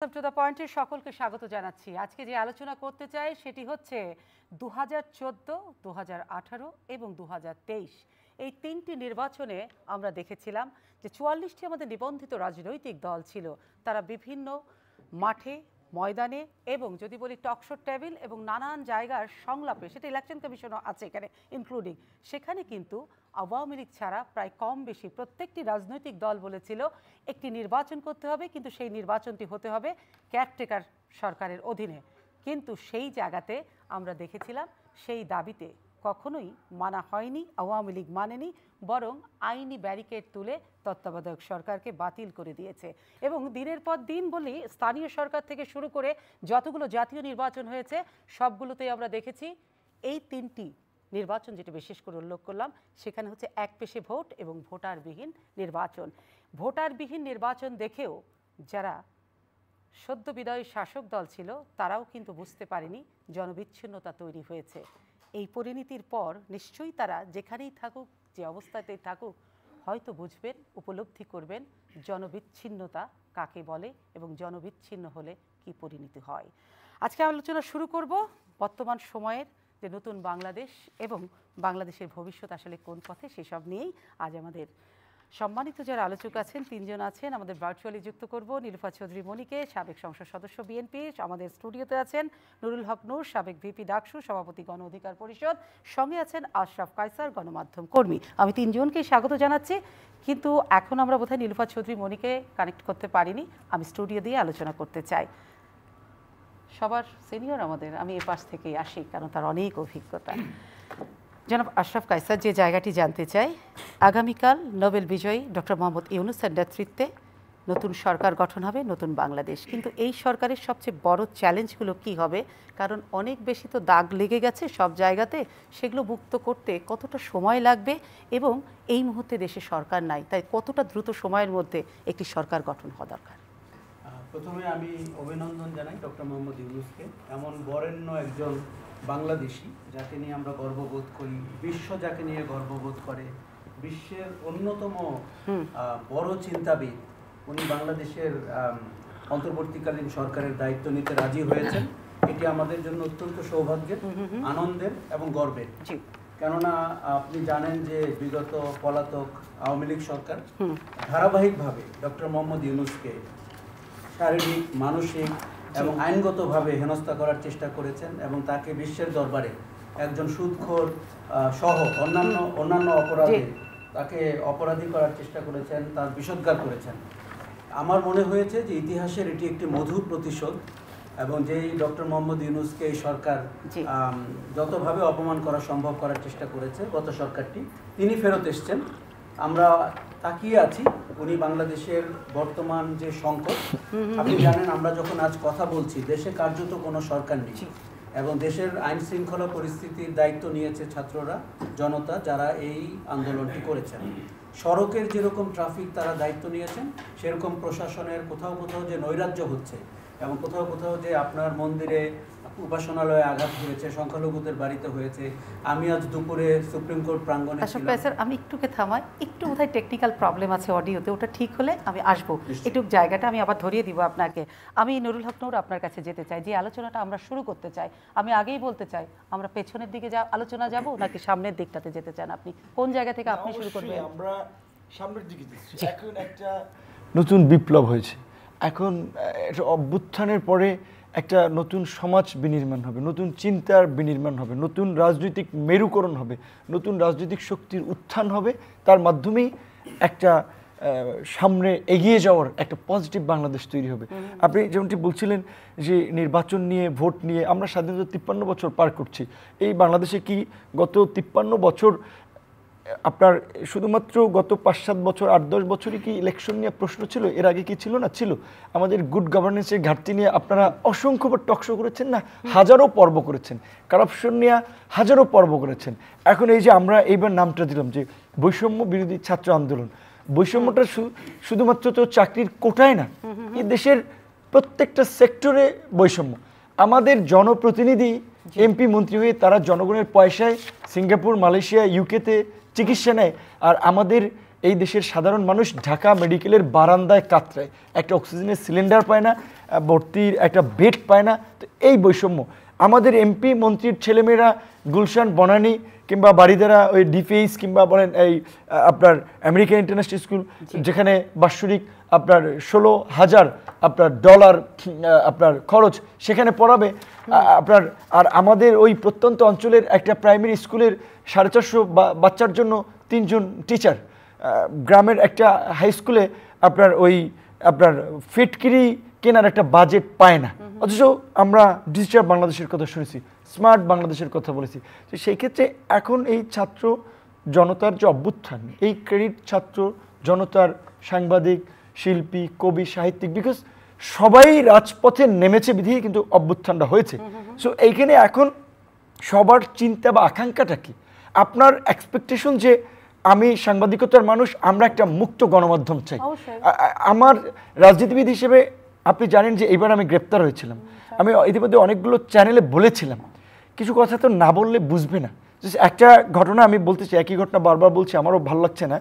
To the পয়েন্টে সকলকে স্বাগত জানাচ্ছি আজকে যে আলোচনা করতে চাই সেটি হচ্ছে দু হাজার চোদ্দো এবং দু এই তিনটি নির্বাচনে আমরা দেখেছিলাম যে চুয়াল্লিশটি আমাদের নিবন্ধিত রাজনৈতিক দল ছিল তারা বিভিন্ন মাঠে ময়দানে এবং যদি বলি টকশোর টেবিল এবং নানান জায়গার সংলাপে সেটা ইলেকশন কমিশনও আছে এখানে ইনক্লুডিং সেখানে কিন্তু আওয়ামী লীগ ছাড়া প্রায় কম বেশি প্রত্যেকটি রাজনৈতিক দল বলেছিল একটি নির্বাচন করতে হবে কিন্তু সেই নির্বাচনটি হতে হবে ক্যারটেকার সরকারের অধীনে কিন্তু সেই জায়গাতে আমরা দেখেছিলাম সেই দাবিতে কখনোই মানা হয়নি আওয়ামী লীগ মানেনি বরং আইনি ব্যারিকেড তুলে তত্ত্বাবধায়ক সরকারকে বাতিল করে দিয়েছে এবং দিনের পর দিন বলি স্থানীয় সরকার থেকে শুরু করে যতগুলো জাতীয় নির্বাচন হয়েছে সবগুলোতেই আমরা দেখেছি এই তিনটি নির্বাচন যেটি বিশেষ করে উল্লেখ করলাম সেখানে হচ্ছে এক পেশে ভোট এবং ভোটারবিহীন নির্বাচন ভোটারবিহীন নির্বাচন দেখেও যারা সদ্য বিদায়ী শাসক দল ছিল তারাও কিন্তু বুঝতে পারেনি জনবিচ্ছিন্নতা তৈরি হয়েছে এই পরিণতির পর নিশ্চয়ই তারা যেখানেই থাকুক যে অবস্থাতেই থাকুক হয়তো বুঝবেন উপলব্ধি করবেন জনবিচ্ছিন্নতা কাকে বলে এবং জনবিচ্ছিন্ন হলে কি পরিণতি হয় আজকে আলোচনা শুরু করব বর্তমান সময়ের যে নতুন বাংলাদেশ এবং বাংলাদেশের ভবিষ্যৎ আসলে কোন পথে সেসব নিয়েই আজ আমাদের সম্মানিত যারা আলোচক আছেন তিনজন আছেন আমাদের ভার্চুয়ালি যুক্ত করব নীলুফা চৌধুরী মনিকে সাবেক সংসদ সদস্য বিএনপি আমাদের স্টুডিওতে আছেন নুরুল হক নূর সাবেক ভিপি ডাকসু সভাপতি গণ অধিকার পরিষদ সঙ্গে আছেন আশরাফ কায়সার গণমাধ্যম কর্মী আমি তিনজনকেই স্বাগত জানাচ্ছি কিন্তু এখন আমরা বোধহয় নীলুফা চৌধুরী মনিকে কানেক্ট করতে পারিনি আমি স্টুডিও দিয়ে আলোচনা করতে চাই সবার সিনিয়র আমাদের আমি এ পাশ থেকেই আসি কারণ তার অনেক অভিজ্ঞতা জনাব আশরাফ কায়সার যে জায়গাটি জানতে চাই আগামীকাল নোবেল বিজয়ী ডক্টর মোহাম্মদ ইউনুসের নেতৃত্বে নতুন সরকার গঠন হবে নতুন বাংলাদেশ কিন্তু এই সরকারের সবচেয়ে বড় চ্যালেঞ্জগুলো কি হবে কারণ অনেক বেশি তো দাগ লেগে গেছে সব জায়গাতে সেগুলো মুক্ত করতে কতটা সময় লাগবে এবং এই মুহূর্তে দেশে সরকার নাই তাই কতটা দ্রুত সময়ের মধ্যে একটি সরকার গঠন হওয়া দরকার প্রথমে আমি অভিনন্দন জানাই ডক্টর মোহাম্মদ ইউনুসকে এমন বরেণ্য একজন বাংলাদেশি যাকে নিয়ে আমরা গর্ববোধ করি বিশ্ব যাকে নিয়ে গর্ববোধ করে বিশ্বের অন্যতম বড় চিন্তাবিদ উনি বাংলাদেশের অন্তর্বর্তীকালীন সরকারের দায়িত্ব নিতে রাজি হয়েছেন এটি আমাদের জন্য অত্যন্ত সৌভাগ্যের আনন্দের এবং গর্বের কেননা আপনি জানেন যে বিগত পলাতক আওয়ামী লীগ সরকার ধারাবাহিকভাবে ডক্টর মোহাম্মদ ইউনুসকে শারীরিক মানসিক এবং আইনগতভাবে হেনস্থা করার চেষ্টা করেছেন এবং তাকে বিশ্বের দরবারে একজন সুদখোর সহ অন্যান্য অন্যান্য অপরাধে তাকে অপরাধী করার চেষ্টা করেছেন তার বিষোদ্গার করেছেন আমার মনে হয়েছে যে ইতিহাসের এটি একটি মধুর প্রতিশোধ এবং যেই ডক্টর মোহাম্মদ ইউনুসকে এই সরকার যতভাবে অপমান করা সম্ভব করার চেষ্টা করেছে গত সরকারটি তিনি ফেরত এসছেন আমরা তাকিয়ে আছি উনি বাংলাদেশের বর্তমান যে সংকট আপনি জানেন আমরা যখন আজ কথা বলছি দেশে কার্যত কোনো সরকার নেই এবং দেশের আইন শৃঙ্খলা পরিস্থিতির দায়িত্ব নিয়েছে ছাত্ররা জনতা যারা এই আন্দোলনটি করেছেন সড়কের যেরকম ট্রাফিক তারা দায়িত্ব নিয়েছেন সেরকম প্রশাসনের কোথাও কোথাও যে নৈরাজ্য হচ্ছে এবং কোথাও কোথাও যে আপনার মন্দিরে উপাসনালয়ে আঘাত হয়েছে সংখ্যালঘুদের বাড়িতে হয়েছে আমি আজ দুপুরে সুপ্রিম কোর্ট প্রাঙ্গণে আশোক স্যার আমি একটুকে থামাই একটু বোধহয় টেকনিক্যাল প্রবলেম আছে অডিওতে ওটা ঠিক হলে আমি আসবো একটু জায়গাটা আমি আবার ধরিয়ে দিব আপনাকে আমি নুরুল হক নূর আপনার কাছে যেতে চাই যে আলোচনাটা আমরা শুরু করতে চাই আমি আগেই বলতে চাই আমরা পেছনের দিকে যা আলোচনা যাব নাকি সামনের দিকটাতে যেতে চান আপনি কোন জায়গা থেকে আপনি শুরু করবেন আমরা সামনের দিকে এখন একটা নতুন বিপ্লব হয়েছে এখন অভ্যুত্থানের পরে একটা নতুন সমাজ বিনির্মাণ হবে নতুন চিন্তার বিনির্মাণ হবে নতুন রাজনৈতিক মেরুকরণ হবে নতুন রাজনৈতিক শক্তির উত্থান হবে তার মাধ্যমেই একটা সামনে এগিয়ে যাওয়ার একটা পজিটিভ বাংলাদেশ তৈরি হবে আপনি যেমনটি বলছিলেন যে নির্বাচন নিয়ে ভোট নিয়ে আমরা স্বাধীনতা তিপ্পান্ন বছর পার করছি এই বাংলাদেশে কি গত তিপ্পান্ন বছর আপনার শুধুমাত্র গত পাঁচ সাত বছর আট দশ বছরে কি ইলেকশন নিয়ে প্রশ্ন ছিল এর আগে কি ছিল না ছিল আমাদের গুড গভর্নেন্সের ঘাটতি নিয়ে আপনারা অসংখ্যবার টকশো করেছেন না হাজারো পর্ব করেছেন কারাপশন নিয়ে হাজারো পর্ব করেছেন এখন এই যে আমরা এইবার নামটা দিলাম যে বৈষম্য বিরোধী ছাত্র আন্দোলন বৈষম্যটা শুধুমাত্র তো চাকরির কোটায় না এ দেশের প্রত্যেকটা সেক্টরে বৈষম্য আমাদের জনপ্রতিনিধি এমপি মন্ত্রী হয়ে তারা জনগণের পয়সায় সিঙ্গাপুর মালয়েশিয়া ইউকেতে চিকিৎসা নেয় আর আমাদের এই দেশের সাধারণ মানুষ ঢাকা মেডিকেলের বারান্দায় কাতরায় একটা অক্সিজেনের সিলিন্ডার পায় না ভর্তির একটা বেড পায় না তো এই বৈষম্য আমাদের এমপি মন্ত্রীর ছেলেমেয়েরা গুলশান বনানী কিংবা বাড়িদারা ওই ডিফেইস কিংবা বলেন এই আপনার আমেরিকান ইন্টারন্যাশনাল স্কুল যেখানে বাৎসরিক আপনার ষোলো হাজার আপনার ডলার আপনার খরচ সেখানে পড়াবে আপনার আর আমাদের ওই প্রত্যন্ত অঞ্চলের একটা প্রাইমারি স্কুলের সাড়ে চারশো বাচ্চার জন্য তিনজন টিচার গ্রামের একটা হাই স্কুলে আপনার ওই আপনার ফিটকিরি কেনার একটা বাজেট পায় না অথচ আমরা ডিজিটাল বাংলাদেশের কথা শুনেছি স্মার্ট বাংলাদেশের কথা বলেছি তো সেই ক্ষেত্রে এখন এই ছাত্র জনতার যে অভ্যুত্থান এই ক্রেডিট ছাত্র জনতার সাংবাদিক শিল্পী কবি সাহিত্যিক বিকজ সবাই রাজপথে নেমেছে বিধিয়ে কিন্তু অভ্যুত্থানটা হয়েছে সো এইখানে এখন সবার চিন্তা বা আকাঙ্ক্ষাটা কী আপনার এক্সপেকটেশন যে আমি সাংবাদিকতার মানুষ আমরা একটা মুক্ত গণমাধ্যম চাই আমার রাজনীতিবিদ হিসেবে আপনি জানেন যে এবার আমি গ্রেপ্তার হয়েছিলাম আচ্ছা। আমি ইতিমধ্যে অনেকগুলো চ্যানেলে বলেছিলাম কিছু কথা তো না বললে বুঝবে না একটা ঘটনা আমি বলতে চাই একই ঘটনা বারবার বলছি আমারও ভালো লাগছে না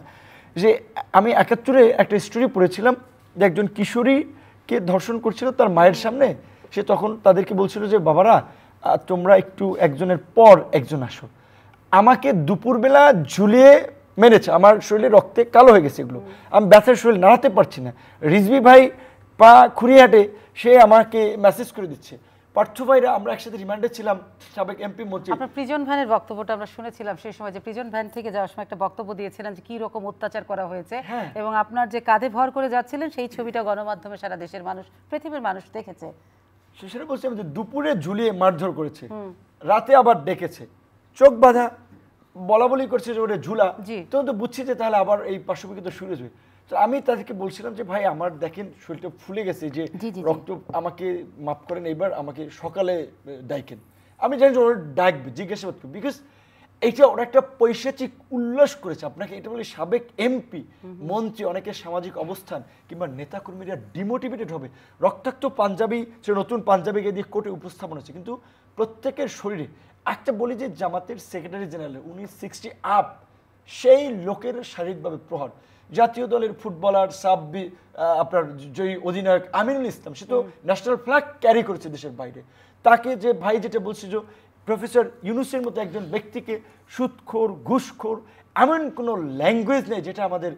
যে আমি একাত্তরে একটা স্টোরি পড়েছিলাম যে একজন কিশোরীকে ধর্ষণ করছিল তার মায়ের সামনে সে তখন তাদেরকে বলছিল যে বাবারা তোমরা একটু একজনের পর একজন আসো আমাকে দুপুরবেলা ঝুলিয়ে মেরেছে আমার শরীরে রক্তে কালো হয়ে গেছে এগুলো আমি ব্যথার শরীর নাড়াতে পারছি না রিজবি ভাই পা খুঁড়িয়াটে সে আমাকে মেসেজ করে দিচ্ছে পার্থ ভাইরা আমরা একসাথে রিমান্ডে ছিলাম সাবেক এমপি মন্ত্রী আপনার প্রিজন ভ্যানের বক্তব্যটা আমরা শুনেছিলাম সেই সময় যে প্রিজন ভ্যান থেকে যাওয়ার সময় একটা বক্তব্য দিয়েছিলেন যে কি রকম অত্যাচার করা হয়েছে হ্যাঁ। এবং আপনার যে কাঁধে ভর করে যাচ্ছিলেন সেই ছবিটা গণমাধ্যমে সারা দেশের মানুষ পৃথিবীর মানুষ দেখেছে সেটা বলছিলাম যে দুপুরে ঝুলিয়ে মারধর করেছে রাতে আবার ডেকেছে চোখ বাঁধা বলা বলি করছে যে ওটা ঝুলা তখন তো বুঝছি যে তাহলে আবার এই পার্শ্ববিকিত শুরু যাবে তো আমি তাদেরকে বলছিলাম যে ভাই আমার দেখেন শরীরটা ফুলে গেছে যে রক্ত আমাকে মাফ করেন এবার আমাকে সকালে ডাইকেন আমি জানি যে ওরা ডাকবে জিজ্ঞাসাবাদ করবে বিকজ এইটা ওরা একটা পৈশাচিক উল্লাস করেছে আপনাকে এটা বলি সাবেক এমপি মন্ত্রী অনেকের সামাজিক অবস্থান কিংবা নেতাকর্মীরা ডিমোটিভেটেড হবে রক্তাক্ত পাঞ্জাবি সে নতুন পাঞ্জাবি গিয়ে দিয়ে কোর্টে উপস্থাপন হচ্ছে কিন্তু প্রত্যেকের শরীরে একটা বলি যে জামাতের সেক্রেটারি জেনারেল উনি সিক্সটি আপ সেই লোকের শারীরিকভাবে প্রহার জাতীয় দলের ফুটবলার সাববি আপনার জয়ী অধিনায়ক আমিনুল ইসলাম সে তো ন্যাশনাল ফ্ল্যাগ ক্যারি করেছে দেশের বাইরে তাকে যে ভাই যেটা বলছে যে প্রফেসর ইউনুসের মতো একজন ব্যক্তিকে সুৎখোর ঘুষখোর এমন কোনো ল্যাঙ্গুয়েজ নেই যেটা আমাদের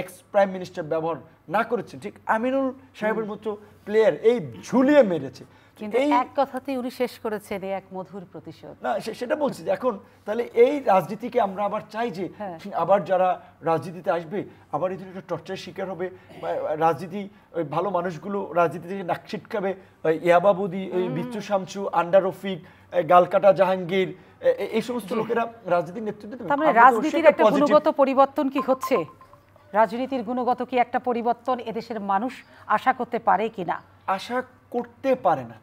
এক্স প্রাইম মিনিস্টার ব্যবহার না করেছে ঠিক আমিনুল সাহেবের মতো প্লেয়ার এই ঝুলিয়ে মেরেছে কিন্তু এক কথাতেই উনি শেষ করেছেন এক মধুর প্রতিশোধ না সেটা বলছি এখন তাহলে এই রাজনীতিকে আমরা আবার চাই যে হ্যাঁ। আবার যারা রাজনীতিতে আসবে আবার এদের একটা টর্চার শিকার হবে রাজনীতি ভালো মানুষগুলো রাজনীতি থেকে নাক ছিটকাবে ইয়াবাবুদি আন্ডার রফিক গালকাটা জাহাঙ্গীর এই সমস্ত লোকেরা রাজনীতির নেতৃত্ব মানে রাজনীতির একটা গুণগত পরিবর্তন কি হচ্ছে রাজনীতির গুণগত কি একটা পরিবর্তন এদেশের মানুষ আশা করতে পারে কিনা আশা করতে পারে না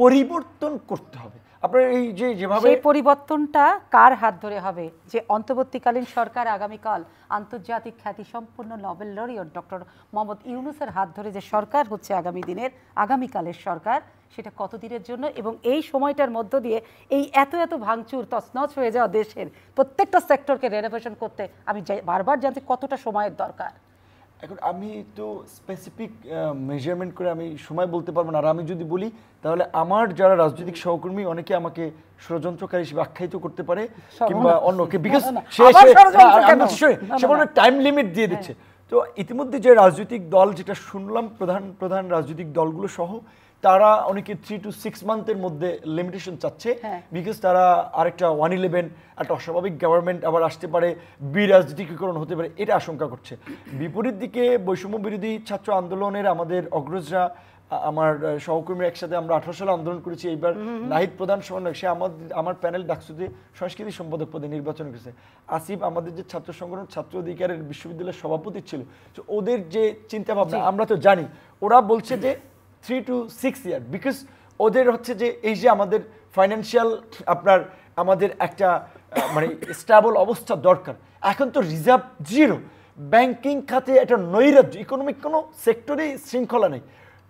পরিবর্তন করতে হবে আপনার এই যে যেভাবে এই পরিবর্তনটা কার হাত ধরে হবে যে অন্তর্বর্তীকালীন সরকার আগামীকাল আন্তর্জাতিক খ্যাতিসম্পন্ন নোবেল লরিয়ট ডক্টর মোহাম্মদ ইউনুসের হাত ধরে যে সরকার হচ্ছে আগামী দিনের আগামীকালের সরকার সেটা কতদিনের জন্য এবং এই সময়টার মধ্য দিয়ে এই এত এত ভাঙচুর তছনছ হয়ে যাওয়া দেশের প্রত্যেকটা সেক্টরকে রেনোভেশন করতে আমি বারবার জানতে কতটা সময়ের দরকার এখন আমি তো স্পেসিফিক মেজারমেন্ট করে আমি সময় বলতে পারবো না আর আমি যদি বলি তাহলে আমার যারা রাজনৈতিক সহকর্মী অনেকে আমাকে ষড়যন্ত্রকারী হিসেবে আখ্যায়িত করতে পারে কিংবা অন্যকে বিকজ সে টাইম লিমিট দিয়ে দিচ্ছে হ্যাঁ। তো ইতিমধ্যে যে রাজনৈতিক দল যেটা শুনলাম প্রধান প্রধান রাজনৈতিক দলগুলো সহ তারা অনেকে থ্রি টু সিক্স মান্থের মধ্যে লিমিটেশন চাচ্ছে বিকজ হ্যাঁ। তারা আরেকটা ওয়ান ইলেভেন একটা অস্বাভাবিক গভর্নমেন্ট আবার আসতে পারে বিরাজনীতিকরণ হতে পারে এটা আশঙ্কা করছে বিপরীত দিকে বৈষম্য বিরোধী ছাত্র আন্দোলনের আমাদের অগ্রজরা আমার সহকর্মীর একসাথে আমরা আঠারো সালে আন্দোলন করেছি এইবার নাহিদ প্রধান সমন্বয় সে আমার আমার প্যানেল ডাকসুতে সংস্কৃতি সম্পাদক পদে নির্বাচন করেছে আসিফ আমাদের যে ছাত্র সংগঠন ছাত্র অধিকারের বিশ্ববিদ্যালয়ের সভাপতি ছিল ওদের যে চিন্তা ভাবনা আমরা তো জানি ওরা বলছে যে three to six year because ওদের হচ্ছে যে এই যে আমাদের ফাইন্যান্সিয়াল আপনার আমাদের একটা মানে স্টেবল অবস্থা দরকার এখন তো রিজার্ভ জিরো ব্যাংকিং খাতে একটা নৈরাজ্য ইকোনমিক কোনো সেক্টরেই শৃঙ্খলা নেই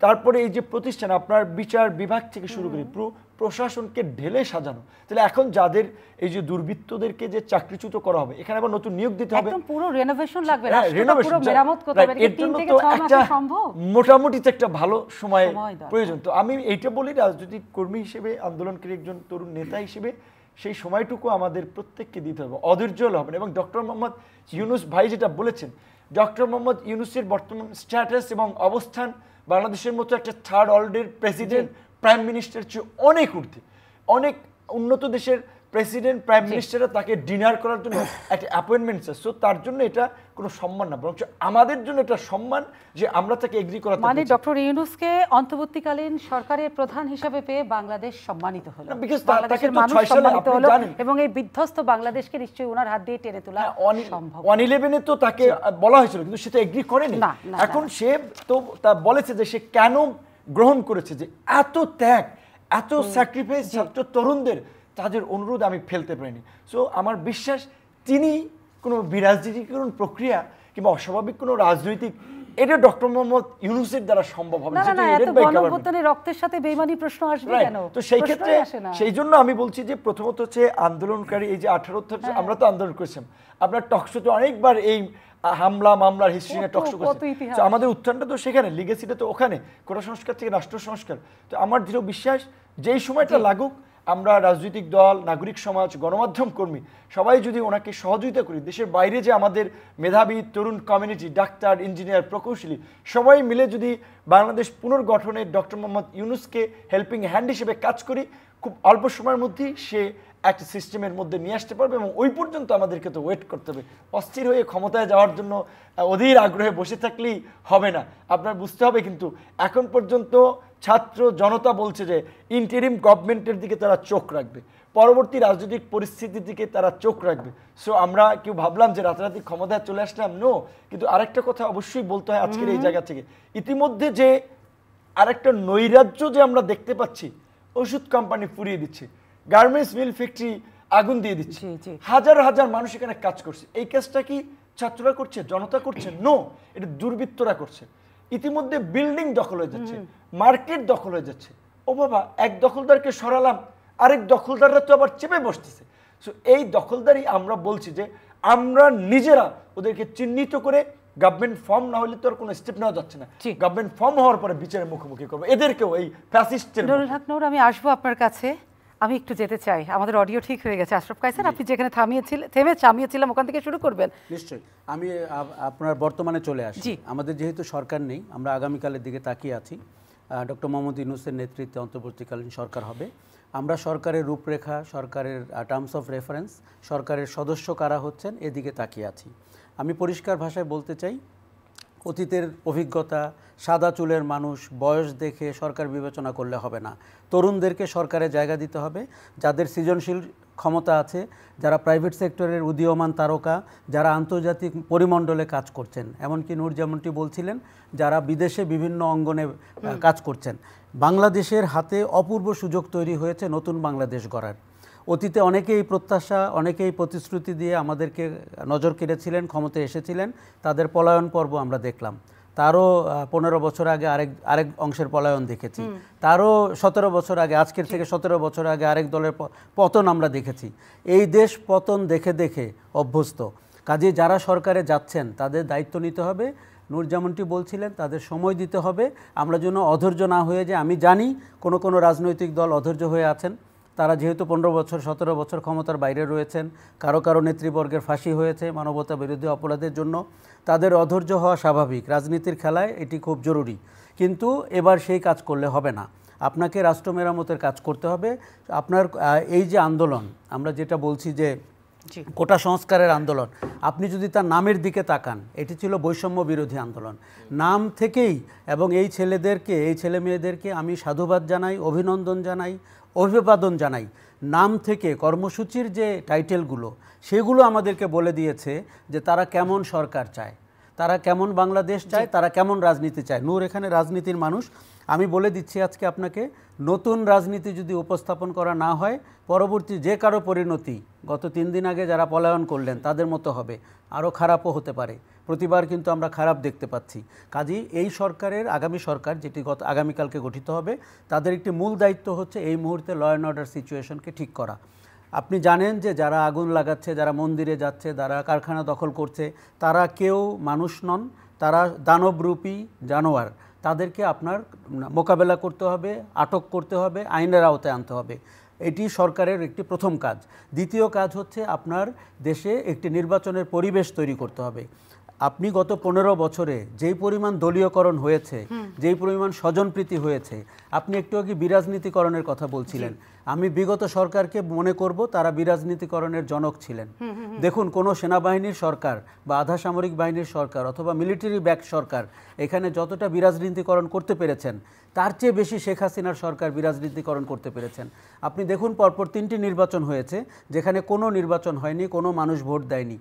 তারপরে এই যে প্রতিষ্ঠান আপনার বিচার বিভাগ থেকে শুরু করে পুরো প্রশাসনকে ঢেলে সাজানো তাহলে এখন যাদের এই যে দুর্বৃত্তদেরকে যে চাকরিচ্যুত করা হবে এখানে আবার নতুন নিয়োগ দিতে হবে পুরো রেনোভেশন হ্যাঁ, লাগবে না পুরো মেরামত করতে হবে এর জন্য তো একটা সম্ভব মোটামুটি একটা ভালো সময় প্রয়োজন তো আমি এইটা বলি রাজনৈতিক কর্মী হিসেবে আন্দোলনকারী একজন তরুণ নেতা হিসেবে সেই সময়টুকু আমাদের প্রত্যেককে দিতে হবে অধৈর্য হবে এবং ডক্টর মোহাম্মদ ইউনুস ভাই যেটা বলেছেন ডক্টর মোহাম্মদ ইউনুসের বর্তমান স্ট্যাটাস এবং অবস্থান বাংলাদেশের মতো একটা থার্ড ওয়ার্ল্ডের প্রেসিডেন্ট প্রাইম মিনিস্টার চেয়ে অনেক ঊর্ধ্বে অনেক উন্নত দেশের প্রেসিডেন্ট প্রাইম মিনিস্টাররা তাকে ডিনার করার জন্য একটা অ্যাপয়েন্টমেন্ট চায় সো তার জন্য এটা কোনো সম্মান না বরঞ্চ আমাদের জন্য এটা সম্মান যে আমরা তাকে এগ্রি করাতে মানে ডক্টর ইউনুসকে অন্তর্বর্তীকালীন সরকারের প্রধান হিসেবে পেয়ে বাংলাদেশ সম্মানিত হলো বাংলাদেশের মানুষ আপনি জানেন এবং এই বিধ্বস্ত বাংলাদেশকে নিশ্চয়ই ওনার হাত দিয়ে টেনে তোলা e- সম্ভব ওয়ান ইলেভেনে তো তাকে বলা হয়েছিল কিন্তু সে তো এগ্রি করেনি এখন সে তো তা বলেছে যে সে কেন গ্রহণ করেছে যে এত ত্যাগ এত স্যাক্রিফাইস ছাত্র তরুণদের তাদের অনুরোধ আমি ফেলতে পারিনি সো আমার বিশ্বাস তিনি কোনো বিরাজনীতিকরণ প্রক্রিয়া কিংবা অস্বাভাবিক কোনো রাজনৈতিক এটা ডক্টর মোহাম্মদ ইউনুসের দ্বারা সম্ভব হবে সেটা রক্তের সাথে বেইমানি প্রশ্ন আসবে কেন তো সেই ক্ষেত্রে সেই জন্য আমি বলছি যে প্রথমত হচ্ছে আন্দোলনকারী এই যে 18 হ্যাঁ। আমরা তো আন্দোলন করেছিলাম আপনার টকশোতে অনেকবার এই হামলা মামলার হিস্ট্রি নিয়ে টকশো করছে আমাদের উত্থানটা তো সেখানে লিগেসিটা তো ওখানে কোটা সংস্কার থেকে রাষ্ট্র সংস্কার তো আমার দৃঢ় বিশ্বাস যেই সময়টা লাগুক আমরা রাজনৈতিক দল নাগরিক সমাজ গণমাধ্যম কর্মী সবাই যদি ওনাকে সহযোগিতা করি দেশের বাইরে যে আমাদের মেধাবী তরুণ কমিউনিটি ডাক্তার ইঞ্জিনিয়ার প্রকৌশলী সবাই মিলে যদি বাংলাদেশ পুনর্গঠনে ডক্টর মোহাম্মদ ইউনুসকে হেল্পিং হ্যান্ড হিসেবে কাজ করি খুব অল্প সময়ের মধ্যেই সে একটা সিস্টেমের মধ্যে নিয়ে আসতে পারবে এবং ওই পর্যন্ত আমাদেরকে তো ওয়েট করতে হবে অস্থির হয়ে ক্ষমতায় যাওয়ার জন্য অধীর আগ্রহে বসে থাকলেই হবে না আপনার বুঝতে হবে কিন্তু এখন পর্যন্ত ছাত্র জনতা বলছে যে ইন্টেরিম গভর্নমেন্টের দিকে তারা চোখ রাখবে পরবর্তী রাজনৈতিক পরিস্থিতির দিকে তারা চোখ রাখবে সো আমরা কেউ ভাবলাম যে রাতারাতি ক্ষমতায় চলে আসলাম নো কিন্তু আরেকটা কথা অবশ্যই বলতে হয় আজকের এই জায়গা থেকে ইতিমধ্যে যে আরেকটা নৈরাজ্য যে আমরা দেখতে পাচ্ছি ওষুধ কোম্পানি পুড়িয়ে দিচ্ছে গার্মেন্টস মিল ফ্যাক্টরি আগুন দিয়ে দিচ্ছে হাজার হাজার মানুষ এখানে কাজ করছে এই কাজটা কি ছাত্ররা করছে জনতা করছে নো এটা দুর্বৃত্তরা করছে ইতিমধ্যে বিল্ডিং দখল হয়ে যাচ্ছে মার্কেট দখল হয়ে যাচ্ছে ও বাবা এক দখলদারকে সরালাম আরেক দখলদাররা তো আবার চেপে বসতেছে সো এই দখলদারি আমরা বলছি যে আমরা নিজেরা ওদেরকে চিহ্নিত করে গভর্নমেন্ট ফর্ম না হলে তো আর কোনো স্টেপ নেওয়া যাচ্ছে না গভর্নমেন্ট ফর্ম হওয়ার পরে বিচারের মুখোমুখি করবো এদেরকেও এই ফ্যাসিস্টের আমি আসবো আপনার কাছে আমি একটু যেতে চাই আমাদের অডিও ঠিক হয়ে গেছে আশরফ কাইসার আপনি যেখানে থামিয়েছিলেন থেমে থামিয়েছিলাম ওখান থেকে শুরু করবেন নিশ্চয়ই আমি আপনার বর্তমানে চলে আসি আমাদের যেহেতু সরকার নেই আমরা আগামীকালের দিকে তাকিয়ে আছি ডক্টর মোহাম্মদ ইউনুসের নেতৃত্বে অন্তর্বর্তীকালীন সরকার হবে আমরা সরকারের রূপরেখা সরকারের টার্মস অফ রেফারেন্স সরকারের সদস্য কারা হচ্ছেন এদিকে তাকিয়ে আছি আমি পরিষ্কার ভাষায় বলতে চাই অতীতের অভিজ্ঞতা সাদা চুলের মানুষ বয়স দেখে সরকার বিবেচনা করলে হবে না তরুণদেরকে সরকারে জায়গা দিতে হবে যাদের সৃজনশীল ক্ষমতা আছে যারা প্রাইভেট সেক্টরের উদীয়মান তারকা যারা আন্তর্জাতিক পরিমণ্ডলে কাজ করছেন এমনকি নূর যেমনটি বলছিলেন যারা বিদেশে বিভিন্ন অঙ্গনে কাজ করছেন বাংলাদেশের হাতে অপূর্ব সুযোগ তৈরি হয়েছে নতুন বাংলাদেশ গড়ার অতীতে অনেকেই প্রত্যাশা অনেকেই প্রতিশ্রুতি দিয়ে আমাদেরকে নজর কেড়েছিলেন ক্ষমতায় এসেছিলেন তাদের পলায়ন পর্ব আমরা দেখলাম তারও পনেরো বছর আগে আরেক আরেক অংশের পলায়ন দেখেছি তারও সতেরো বছর আগে আজকের থেকে সতেরো বছর আগে আরেক দলের পতন আমরা দেখেছি এই দেশ পতন দেখে দেখে অভ্যস্ত কাজে যারা সরকারে যাচ্ছেন তাদের দায়িত্ব নিতে হবে নূর যেমনটি বলছিলেন তাদের সময় দিতে হবে আমরা যেন অধৈর্য না হয়ে যে আমি জানি কোনো কোনো রাজনৈতিক দল অধৈর্য হয়ে আছেন তারা যেহেতু পনেরো বছর সতেরো বছর ক্ষমতার বাইরে রয়েছেন কারো কারো নেতৃবর্গের ফাঁসি হয়েছে মানবতা বিরোধী অপরাধের জন্য তাদের অধৈর্য হওয়া স্বাভাবিক রাজনীতির খেলায় এটি খুব জরুরি কিন্তু এবার সেই কাজ করলে হবে না আপনাকে রাষ্ট্র মেরামতের কাজ করতে হবে আপনার এই যে আন্দোলন আমরা যেটা বলছি যে কোটা সংস্কারের আন্দোলন আপনি যদি তার নামের দিকে তাকান এটি ছিল বৈষম্য বিরোধী আন্দোলন নাম থেকেই এবং এই ছেলেদেরকে এই ছেলে মেয়েদেরকে আমি সাধুবাদ জানাই অভিনন্দন জানাই অভিবাদন জানাই নাম থেকে কর্মসূচির যে টাইটেলগুলো সেগুলো আমাদেরকে বলে দিয়েছে যে তারা কেমন সরকার চায় তারা কেমন বাংলাদেশ চায় তারা কেমন রাজনীতি চায় নূর এখানে রাজনীতির মানুষ আমি বলে দিচ্ছি আজকে আপনাকে নতুন রাজনীতি যদি উপস্থাপন করা না হয় পরবর্তী যে কারো পরিণতি গত তিন দিন আগে যারা পলায়ন করলেন তাদের মতো হবে আরও খারাপও হতে পারে প্রতিবার কিন্তু আমরা খারাপ দেখতে পাচ্ছি কাজেই এই সরকারের আগামী সরকার যেটি গত আগামীকালকে গঠিত হবে তাদের একটি মূল দায়িত্ব হচ্ছে এই মুহূর্তে ল অ্যান্ড অর্ডার সিচুয়েশনকে ঠিক করা আপনি জানেন যে যারা আগুন লাগাচ্ছে যারা মন্দিরে যাচ্ছে যারা কারখানা দখল করছে তারা কেউ মানুষ নন তারা দানবরূপী জানোয়ার তাদেরকে আপনার মোকাবেলা করতে হবে আটক করতে হবে আইনের আওতায় আনতে হবে এটি সরকারের একটি প্রথম কাজ দ্বিতীয় কাজ হচ্ছে আপনার দেশে একটি নির্বাচনের পরিবেশ তৈরি করতে হবে আপনি গত পনেরো বছরে যেই পরিমাণ দলীয়করণ হয়েছে যেই পরিমাণ স্বজনপ্রীতি হয়েছে আপনি একটু আগে বিরাজনীতিকরণের কথা বলছিলেন আমি বিগত সরকারকে মনে করব তারা বিরাজনীতিকরণের জনক ছিলেন দেখুন কোনো সেনাবাহিনীর সরকার বা আধা সামরিক বাহিনীর সরকার অথবা মিলিটারি ব্যাক সরকার এখানে যতটা বিরাজনীতিকরণ করতে পেরেছেন তার চেয়ে বেশি শেখ হাসিনার সরকার বিরাজনীতিকরণ করতে পেরেছেন আপনি দেখুন পরপর তিনটি নির্বাচন হয়েছে যেখানে কোনো নির্বাচন হয়নি কোনো মানুষ ভোট দেয়নি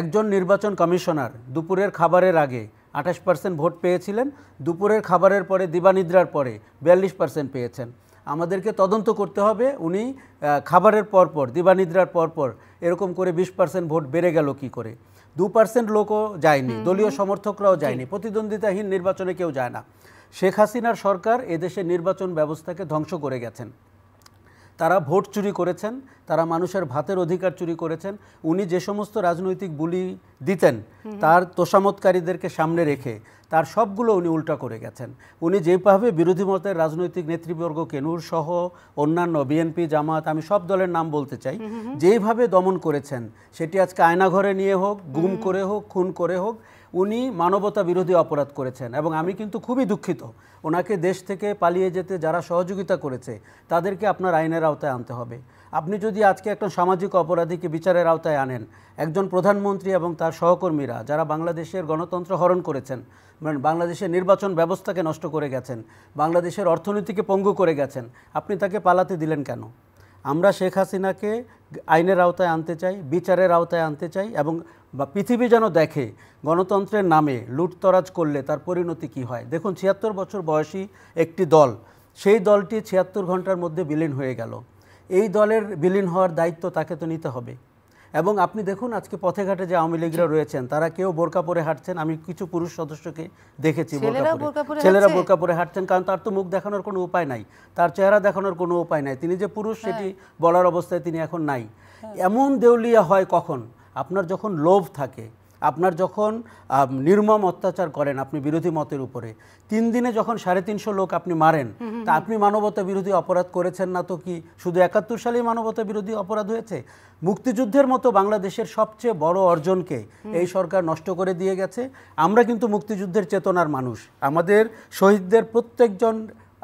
একজন নির্বাচন কমিশনার দুপুরের খাবারের আগে আঠাশ পার্সেন্ট ভোট পেয়েছিলেন দুপুরের খাবারের পরে দিবানিদ্রার পরে বিয়াল্লিশ পার্সেন্ট পেয়েছেন আমাদেরকে তদন্ত করতে হবে উনি খাবারের পরপর দিবানিদ্রার পরপর এরকম করে বিশ পার্সেন্ট ভোট বেড়ে গেল কি করে দু পার্সেন্ট লোকও যায়নি দলীয় সমর্থকরাও যায়নি প্রতিদ্বন্দ্বিতাহীন নির্বাচনে কেউ যায় না শেখ হাসিনার সরকার এদেশে নির্বাচন ব্যবস্থাকে ধ্বংস করে গেছেন তারা ভোট চুরি করেছেন তারা মানুষের ভাতের অধিকার চুরি করেছেন উনি যে সমস্ত রাজনৈতিক বুলি দিতেন তার তোষামতকারীদেরকে সামনে রেখে তার সবগুলো উনি উল্টা করে গেছেন উনি যেভাবে বিরোধী মতের রাজনৈতিক নেতৃবর্গ কেনুর সহ অন্যান্য বিএনপি জামাত আমি সব দলের নাম বলতে চাই যেইভাবে দমন করেছেন সেটি আজকে আয়নাঘরে নিয়ে হোক গুম করে হোক খুন করে হোক উনি মানবতা বিরোধী অপরাধ করেছেন এবং আমি কিন্তু খুবই দুঃখিত ওনাকে দেশ থেকে পালিয়ে যেতে যারা সহযোগিতা করেছে তাদেরকে আপনার আইনের আওতায় আনতে হবে আপনি যদি আজকে একজন সামাজিক অপরাধীকে বিচারের আওতায় আনেন একজন প্রধানমন্ত্রী এবং তার সহকর্মীরা যারা বাংলাদেশের গণতন্ত্র হরণ করেছেন মানে বাংলাদেশের নির্বাচন ব্যবস্থাকে নষ্ট করে গেছেন বাংলাদেশের অর্থনীতিকে পঙ্গু করে গেছেন আপনি তাকে পালাতে দিলেন কেন আমরা শেখ হাসিনাকে আইনের আওতায় আনতে চাই বিচারের আওতায় আনতে চাই এবং বা পৃথিবী যেন দেখে গণতন্ত্রের নামে লুটতরাজ করলে তার পরিণতি কি হয় দেখুন ছিয়াত্তর বছর বয়সী একটি দল সেই দলটি ছিয়াত্তর ঘন্টার মধ্যে বিলীন হয়ে গেল এই দলের বিলীন হওয়ার দায়িত্ব তাকে তো নিতে হবে এবং আপনি দেখুন আজকে পথে ঘাটে যে আওয়ামী লীগরা রয়েছেন তারা কেউ বোরকা পরে হাঁটছেন আমি কিছু পুরুষ সদস্যকে দেখেছি ছেলেরা বোরকা পরে হাঁটছেন কারণ তার তো মুখ দেখানোর কোনো উপায় নাই তার চেহারা দেখানোর কোনো উপায় নাই তিনি যে পুরুষ হ্যাঁ। সেটি বলার অবস্থায় তিনি এখন নাই হ্যাঁ। এমন দেউলিয়া হয় কখন আপনার যখন লোভ থাকে আপনার যখন নির্মম অত্যাচার করেন আপনি বিরোধী মতের উপরে তিন দিনে যখন সাড়ে তিনশো লোক আপনি মারেন তা আপনি মানবতা বিরোধী অপরাধ করেছেন না তো কি শুধু একাত্তর সালেই মানবতা বিরোধী অপরাধ হয়েছে মুক্তিযুদ্ধের মতো বাংলাদেশের সবচেয়ে বড় অর্জনকে এই সরকার নষ্ট করে দিয়ে গেছে আমরা কিন্তু মুক্তিযুদ্ধের চেতনার মানুষ আমাদের শহীদদের প্রত্যেকজন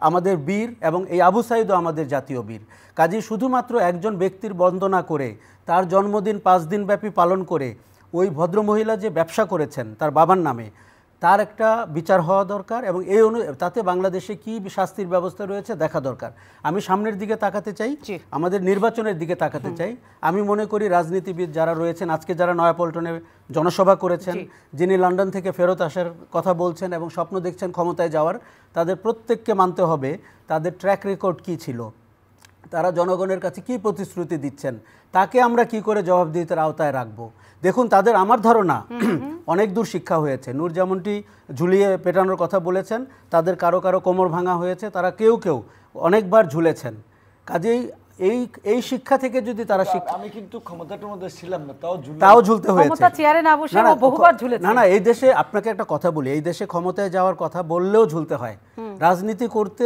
আমাদের বীর এবং এই আবু সাইদও আমাদের জাতীয় বীর কাজে শুধুমাত্র একজন ব্যক্তির বন্দনা করে তার জন্মদিন পাঁচ দিনব্যাপী পালন করে ওই ভদ্রমহিলা যে ব্যবসা করেছেন তার বাবার নামে তার একটা বিচার হওয়া দরকার এবং এই অনু তাতে বাংলাদেশে কি শাস্তির ব্যবস্থা রয়েছে দেখা দরকার আমি সামনের দিকে তাকাতে চাই আমাদের নির্বাচনের দিকে তাকাতে চাই আমি মনে করি রাজনীতিবিদ যারা রয়েছেন আজকে যারা নয়াপল্টনে জনসভা করেছেন যিনি লন্ডন থেকে ফেরত আসার কথা বলছেন এবং স্বপ্ন দেখছেন ক্ষমতায় যাওয়ার তাদের প্রত্যেককে মানতে হবে তাদের ট্র্যাক রেকর্ড কি ছিল তারা জনগণের কাছে কি প্রতিশ্রুতি দিচ্ছেন তাকে আমরা কি করে জবাবদিহিতার আওতায় রাখব দেখুন তাদের আমার ধারণা অনেক দূর শিক্ষা হয়েছে নূর যেমনটি ঝুলিয়ে পেটানোর কথা বলেছেন তাদের কারো কারো কোমর ভাঙা হয়েছে তারা কেউ কেউ অনেকবার ঝুলেছেন কাজেই এই এই শিক্ষা থেকে যদি তারা শিক্ষা আমি কিন্তু ক্ষমতাটার মধ্যে ছিলাম না তাও তাও ঝুলতে হয়েছে ক্ষমতা চেয়ারে না বসে বহুবার ঝুলেছে না না এই দেশে আপনাকে একটা কথা বলি এই দেশে ক্ষমতায় যাওয়ার কথা বললেও ঝুলতে হয় রাজনীতি করতে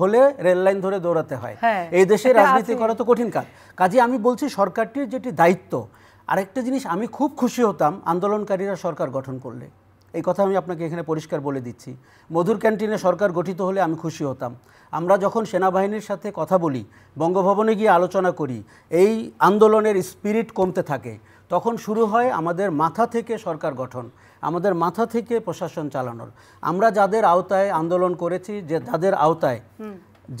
হলে রেল লাইন ধরে দৌড়াতে হয় হ্যাঁ, এই দেশে রাজনীতি করা তো কঠিন কাজ কাজে আমি বলছি সরকারটির যেটি দায়িত্ব আরেকটা জিনিস আমি খুব খুশি হতাম আন্দোলনকারীরা সরকার গঠন করলে এই কথা আমি আপনাকে এখানে পরিষ্কার বলে দিচ্ছি মধুর ক্যান্টিনে সরকার গঠিত হলে আমি খুশি হতাম আমরা যখন সেনাবাহিনীর সাথে কথা বলি বঙ্গভবনে গিয়ে আলোচনা করি এই আন্দোলনের স্পিরিট কমতে থাকে তখন শুরু হয় আমাদের মাথা থেকে সরকার গঠন আমাদের মাথা থেকে প্রশাসন চালানোর আমরা যাদের আওতায় আন্দোলন করেছি যে যাদের আওতায়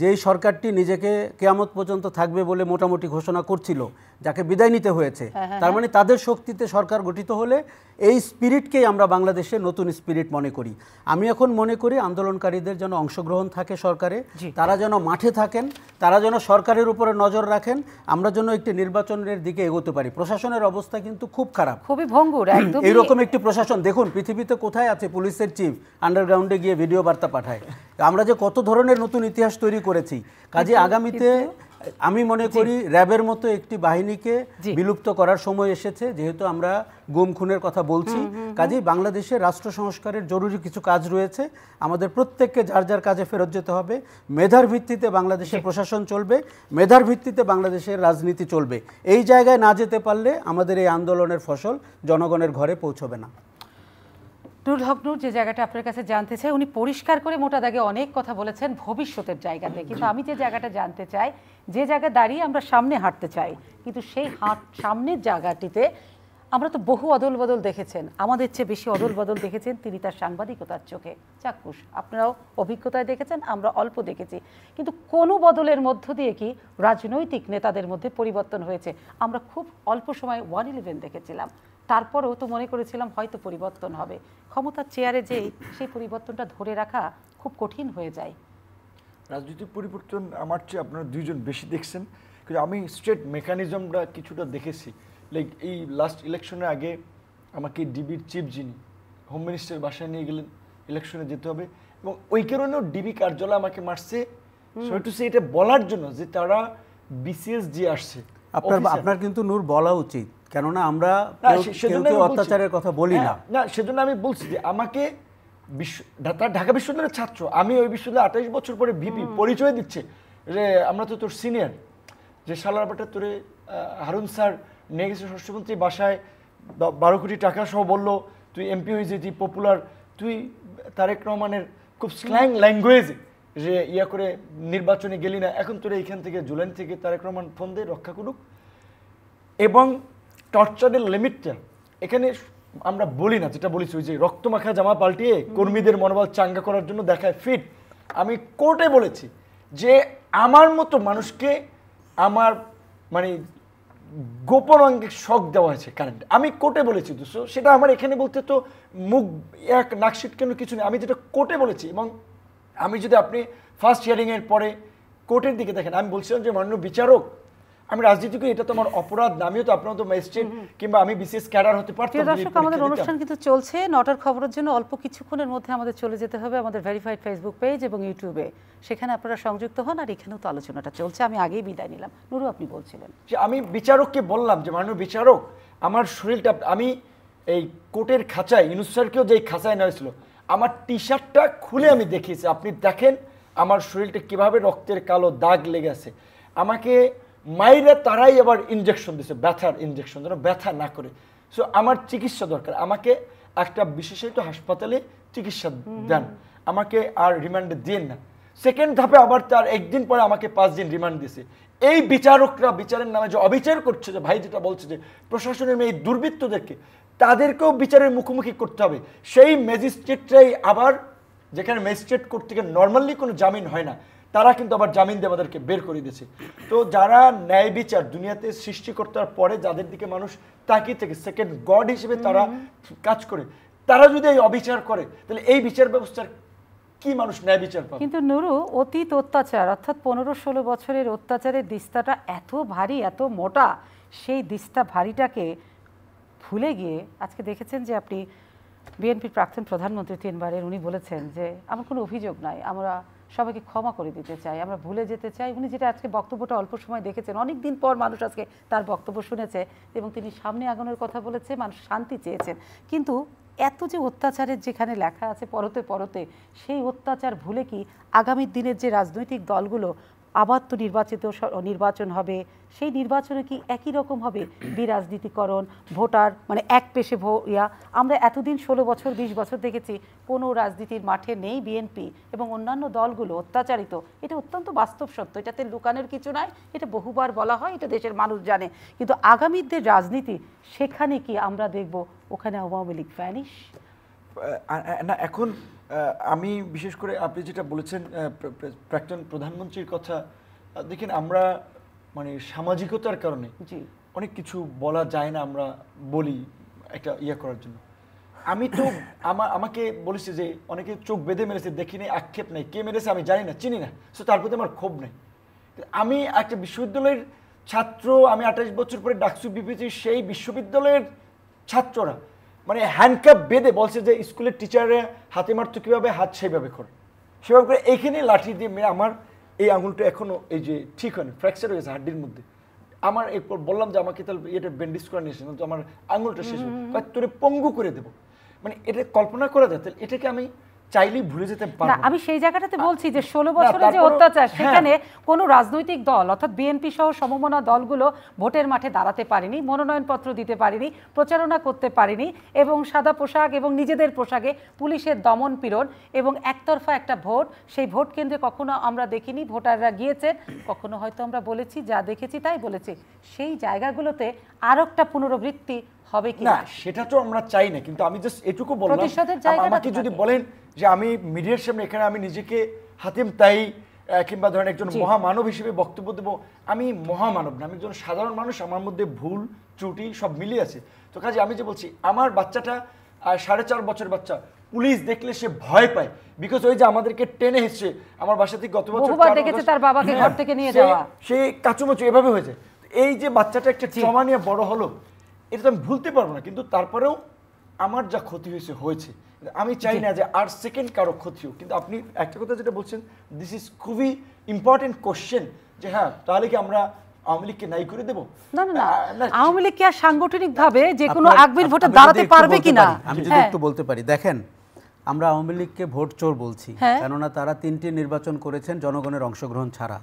যেই সরকারটি নিজেকে কেয়ামত পর্যন্ত থাকবে বলে মোটামুটি ঘোষণা করছিল যাকে বিদায় নিতে হয়েছে হ্যাঁ, হ্যাঁ, তার হ্যাঁ। মানে তাদের শক্তিতে সরকার গঠিত হলে এই স্পিরিটকেই আমরা বাংলাদেশে নতুন স্পিরিট মনে করি আমি এখন মনে করি আন্দোলনকারীদের যেন অংশগ্রহণ থাকে সরকারে তারা যেন মাঠে থাকেন তারা যেন সরকারের উপরে নজর রাখেন আমরা যেন একটি নির্বাচনের দিকে এগোতে পারি প্রশাসনের অবস্থা কিন্তু খুব খারাপ খুবই ভঙ্গুর এইরকম একটি প্রশাসন দেখুন পৃথিবীতে কোথায় আছে পুলিশের চিফ আন্ডারগ্রাউন্ডে গিয়ে ভিডিও বার্তা পাঠায় আমরা যে কত ধরনের নতুন ইতিহাস তৈরি তৈরি করেছি কাজে আগামীতে আমি মনে করি র্যাবের মতো একটি বাহিনীকে বিলুপ্ত করার সময় এসেছে যেহেতু আমরা গুম খুনের কথা বলছি কাজেই বাংলাদেশে রাষ্ট্র সংস্কারের জরুরি কিছু কাজ রয়েছে আমাদের প্রত্যেককে যার যার কাজে ফেরত যেতে হবে মেধার ভিত্তিতে বাংলাদেশের প্রশাসন চলবে মেধার ভিত্তিতে বাংলাদেশের রাজনীতি চলবে এই জায়গায় না যেতে পারলে আমাদের এই আন্দোলনের ফসল জনগণের ঘরে পৌঁছবে না নুর হক নুর যে জায়গাটা আপনার কাছে জানতে চাই উনি পরিষ্কার করে মোটা দাগে অনেক কথা বলেছেন ভবিষ্যতের জায়গাতে কিন্তু আমি যে জায়গাটা জানতে চাই যে জায়গায় দাঁড়িয়ে আমরা সামনে হাঁটতে চাই কিন্তু সেই হাঁট সামনের জায়গাটিতে আমরা তো বহু অদল বদল দেখেছেন আমাদের চেয়ে বেশি অদল বদল দেখেছেন তিনি তার সাংবাদিকতার চোখে চাক্ষুষ আপনারাও অভিজ্ঞতায় দেখেছেন আমরা অল্প দেখেছি কিন্তু কোনো বদলের মধ্য দিয়ে কি রাজনৈতিক নেতাদের মধ্যে পরিবর্তন হয়েছে আমরা খুব অল্প সময় ওয়ান ইলেভেন দেখেছিলাম তারপরও তো মনে করেছিলাম হয়তো পরিবর্তন হবে ক্ষমতার চেয়ারে যে সেই পরিবর্তনটা ধরে রাখা খুব কঠিন হয়ে যায় রাজনৈতিক পরিবর্তন আমার চেয়ে আপনারা দুইজন বেশি দেখছেন কিন্তু আমি স্টেট মেকানিজমটা কিছুটা দেখেছি লাইক এই লাস্ট ইলেকশনের আগে আমাকে ডিবির চিফ যিনি হোম মিনিস্টার বাসায় নিয়ে গেলেন ইলেকশনে যেতে হবে এবং ওই কারণেও ডিবি কার্যালয় আমাকে মারছে সেটা এটা বলার জন্য যে তারা বিসিএস যে আসছে আপনার আপনার কিন্তু নূর বলা উচিত কেননা আমরা অত্যাচারের কথা বলি না হ্যাঁ, না সেজন্য আমি বলছি যে আমাকে বিশ্ব ঢাকা বিশ্ববিদ্যালয়ের ছাত্র আমি ওই বিশ্ববিদ্যালয়ে আঠাইশ বছর পরে ভিপি পরিচয় দিচ্ছে যে আমরা তো তোর সিনিয়র যে সালার বাটা তোরে হারুন স্যার নিয়ে গেছে স্বরাষ্ট্রমন্ত্রী বাসায় বারো কোটি টাকা সহ বলল তুই এমপি হয়ে যেতি পপুলার তুই তারেক রহমানের খুব স্ল্যাং ল্যাঙ্গুয়েজ যে ইয়া করে নির্বাচনে গেলি না এখন তোরা এইখান থেকে জুলাইন থেকে তারেক রহমান ফোন দিয়ে রক্ষা করুক এবং টর্চারের লিমিটটা এখানে আমরা বলি না যেটা বলেছি ওই যে রক্তমাখা জামা পাল্টিয়ে কর্মীদের মনোবল চাঙ্গা করার জন্য দেখায় ফিট আমি কোর্টে বলেছি যে আমার মতো মানুষকে আমার মানে গোপন অঙ্গে শখ দেওয়া হয়েছে কারেন্ট আমি কোর্টে বলেছি দুশো সেটা আমার এখানে বলতে তো মুখ এক নাকশিট কেন কিছু নেই আমি যেটা কোর্টে বলেছি এবং আমি যদি আপনি ফার্স্ট হিয়ারিংয়ের পরে কোর্টের দিকে দেখেন আমি বলছিলাম যে মাননীয় বিচারক আমি রাজনীতি করি এটা তো আমার অপরাধ না আমিও তো আপনার তো ম্যাজিস্ট্রেট কিংবা আমি বিশেষ ক্যাডার হতে পারতাম প্রিয় দর্শক আমাদের অনুষ্ঠান কিন্তু চলছে নটার খবরের জন্য অল্প কিছুক্ষণের মধ্যে আমাদের চলে যেতে হবে আমাদের ভেরিফাইড ফেসবুক পেজ এবং ইউটিউবে সেখানে আপনারা সংযুক্ত হন আর এখানেও তো আলোচনাটা চলছে আমি আগেই বিদায় নিলাম নুরু আপনি বলছিলেন যে আমি বিচারককে বললাম যে মাননীয় বিচারক আমার শরীরটা আমি এই কোর্টের খাঁচায় ইউনুসারকেও যে খাঁচায় নেওয়া হয়েছিল আমার টি শার্টটা খুলে আমি দেখিয়েছি আপনি দেখেন আমার শরীরটা কিভাবে রক্তের কালো দাগ লেগেছে আমাকে মাইরে তারাই আবার ইনজেকশন দিছে ব্যথার ইনজেকশন যেন ব্যথা না করে সো আমার চিকিৎসা দরকার আমাকে একটা বিশেষায়িত হাসপাতালে চিকিৎসা দেন আমাকে আর রিমান্ডে দিন না সেকেন্ড ধাপে আবার তার একদিন পরে আমাকে পাঁচ দিন রিমান্ড দিছে এই বিচারকরা বিচারের নামে যে অবিচার করছে যে ভাই যেটা বলছে যে প্রশাসনের এই দুর্বৃত্তদেরকে তাদেরকেও বিচারের মুখোমুখি করতে হবে সেই ম্যাজিস্ট্রেটরাই আবার যেখানে ম্যাজিস্ট্রেট কোর্ট থেকে নর্মালি কোনো জামিন হয় না তারা কিন্তু আবার জামিন দিয়ে আমাদেরকে বের করে দিয়েছে তো যারা ন্যায় বিচার দুনিয়াতে করতার পরে যাদের দিকে মানুষ তাকি থেকে সেকেন্ড গড হিসেবে তারা কাজ করে তারা যদি এই অবিচার করে তাহলে এই বিচার ব্যবস্থার কি মানুষ ন্যায় বিচার পাবে কিন্তু নুরু অতীত অত্যাচার অর্থাৎ পনেরো ষোলো বছরের অত্যাচারের দিস্তাটা এত ভারী এত মোটা সেই দিস্তা ভারীটাকে ভুলে গিয়ে আজকে দেখেছেন যে আপনি বিএনপির প্রাক্তন প্রধানমন্ত্রী তিনবারের উনি বলেছেন যে আমার কোনো অভিযোগ নাই আমরা সবাইকে ক্ষমা করে দিতে চাই আমরা ভুলে যেতে চাই উনি যেটা আজকে বক্তব্যটা অল্প সময় দেখেছেন অনেক দিন পর মানুষ আজকে তার বক্তব্য শুনেছে এবং তিনি সামনে আগানোর কথা বলেছে মানুষ শান্তি চেয়েছেন কিন্তু এত যে অত্যাচারের যেখানে লেখা আছে পরতে পরতে সেই অত্যাচার ভুলে কি আগামী দিনের যে রাজনৈতিক দলগুলো আবার তো নির্বাচিত নির্বাচন হবে সেই নির্বাচনে কি একই রকম হবে বিরাজনীতিকরণ ভোটার মানে এক পেশে ইয়া আমরা এতদিন ষোলো বছর ২০ বছর দেখেছি কোনো রাজনীতির মাঠে নেই বিএনপি এবং অন্যান্য দলগুলো অত্যাচারিত এটা অত্যন্ত বাস্তব সত্য এটাতে লুকানোর কিছু নাই এটা বহুবার বলা হয় এটা দেশের মানুষ জানে কিন্তু আগামীর যে রাজনীতি সেখানে কি আমরা দেখব ওখানে আওয়ামী লীগ ভ্যানিশ না এখন আমি বিশেষ করে আপনি যেটা বলেছেন প্রাক্তন প্রধানমন্ত্রীর কথা দেখেন আমরা মানে সামাজিকতার কারণে অনেক কিছু বলা যায় না আমরা বলি একটা ইয়ে করার জন্য আমি তো আমার আমাকে বলেছি যে অনেকে চোখ বেঁধে মেরেছে দেখি নেই আক্ষেপ নেই কে মেরেছে আমি জানি না চিনি না সো তার প্রতি আমার ক্ষোভ নেই আমি একটা বিশ্ববিদ্যালয়ের ছাত্র আমি আঠাশ বছর পরে ডাকসু বিপিসি সেই বিশ্ববিদ্যালয়ের ছাত্ররা মানে হ্যান্ডকাপ বেঁধে বলছে যে স্কুলের টিচারে হাতে মারতো কীভাবে হাত সেইভাবে করে সেভাবে করে এইখানে লাঠি দিয়ে মেয়ে আমার এই আঙুলটা এখনও এই যে ঠিক হয়নি ফ্র্যাকচার হয়ে গেছে হাড্ডির মধ্যে আমার এরপর বললাম যে আমাকে তাহলে এটা ব্যান্ডেজ করে নিয়েছে কিন্তু আমার আঙুলটা শেষ হয়ে তোরে পঙ্গু করে দেবো মানে এটা কল্পনা করা যায় তাহলে এটাকে আমি চাইলেই ভুলে যেতে পারবে না আমি সেই জায়গাটাতে বলছি যে 16 বছরের যে অত্যাচার হ্যাঁ। সেখানে কোনো রাজনৈতিক দল অর্থাৎ বিএনপি সহ সমমনা দলগুলো ভোটের মাঠে দাঁড়াতে পারেনি মনোনয়নপত্র দিতে পারেনি প্রচারণা করতে পারেনি এবং সাদা পোশাক এবং নিজেদের পোশাকে পুলিশের দমন পীড়ন এবং একতরফা একটা ভোট সেই ভোট কেন্দ্রে কখনো আমরা দেখিনি ভোটাররা গিয়েছেন কখনো হয়তো আমরা বলেছি যা দেখেছি তাই বলেছি সেই জায়গাগুলোতে আরেকটা একটা পুনরাবৃত্তি হবে কি না সেটা তো আমরা চাই না কিন্তু আমি জাস্ট এটুকু বললাম আমাকে যদি বলেন যে আমি মিডিয়ার সামনে এখানে আমি নিজেকে হাতিম তাই কিংবা ধরেন একজন মহামানব হিসেবে বক্তব্য দেবো আমি মহামানব না আমি একজন সাধারণ মানুষ আমার মধ্যে ভুল ত্রুটি সব মিলিয়ে আছে তো কাজে আমি যে বলছি আমার বাচ্চাটা সাড়ে চার বছর বাচ্চা পুলিশ দেখলে সে ভয় পায় বিকজ ওই যে আমাদেরকে টেনে এসছে আমার বাসা থেকে গত বছর দেখেছে তার বাবাকে হ্যাঁ, ঘর থেকে নিয়ে যাওয়া সে কাঁচুমাচু এভাবে হয়েছে এই যে বাচ্চাটা একটা ট্রমা নিয়ে বড় হলো এটা তো আমি ভুলতে পারবো না কিন্তু তারপরেও আমার যা ক্ষতি হয়েছে হয়েছে আমি চাই না যে আর সেকেন্ড কারো ক্ষতি হোক কিন্তু আপনি একটা কথা যেটা বলছেন দিস ইজ খুবই ইম্পর্টেন্ট কোশ্চেন যে হ্যাঁ তাহলে কি আমরা আওয়ামী লীগকে নাই করে দেব না না আওয়ামী লীগ কি আর সাংগঠনিক ভাবে যে কোনো ভোটে দাঁড়াতে পারবে কিনা আমি যদি হ্যাঁ। একটু বলতে পারি দেখেন আমরা আওয়ামী লীগকে ভোট চোর বলছি হ্যাঁ। কেননা তারা তিনটি নির্বাচন করেছেন জনগণের অংশগ্রহণ ছাড়া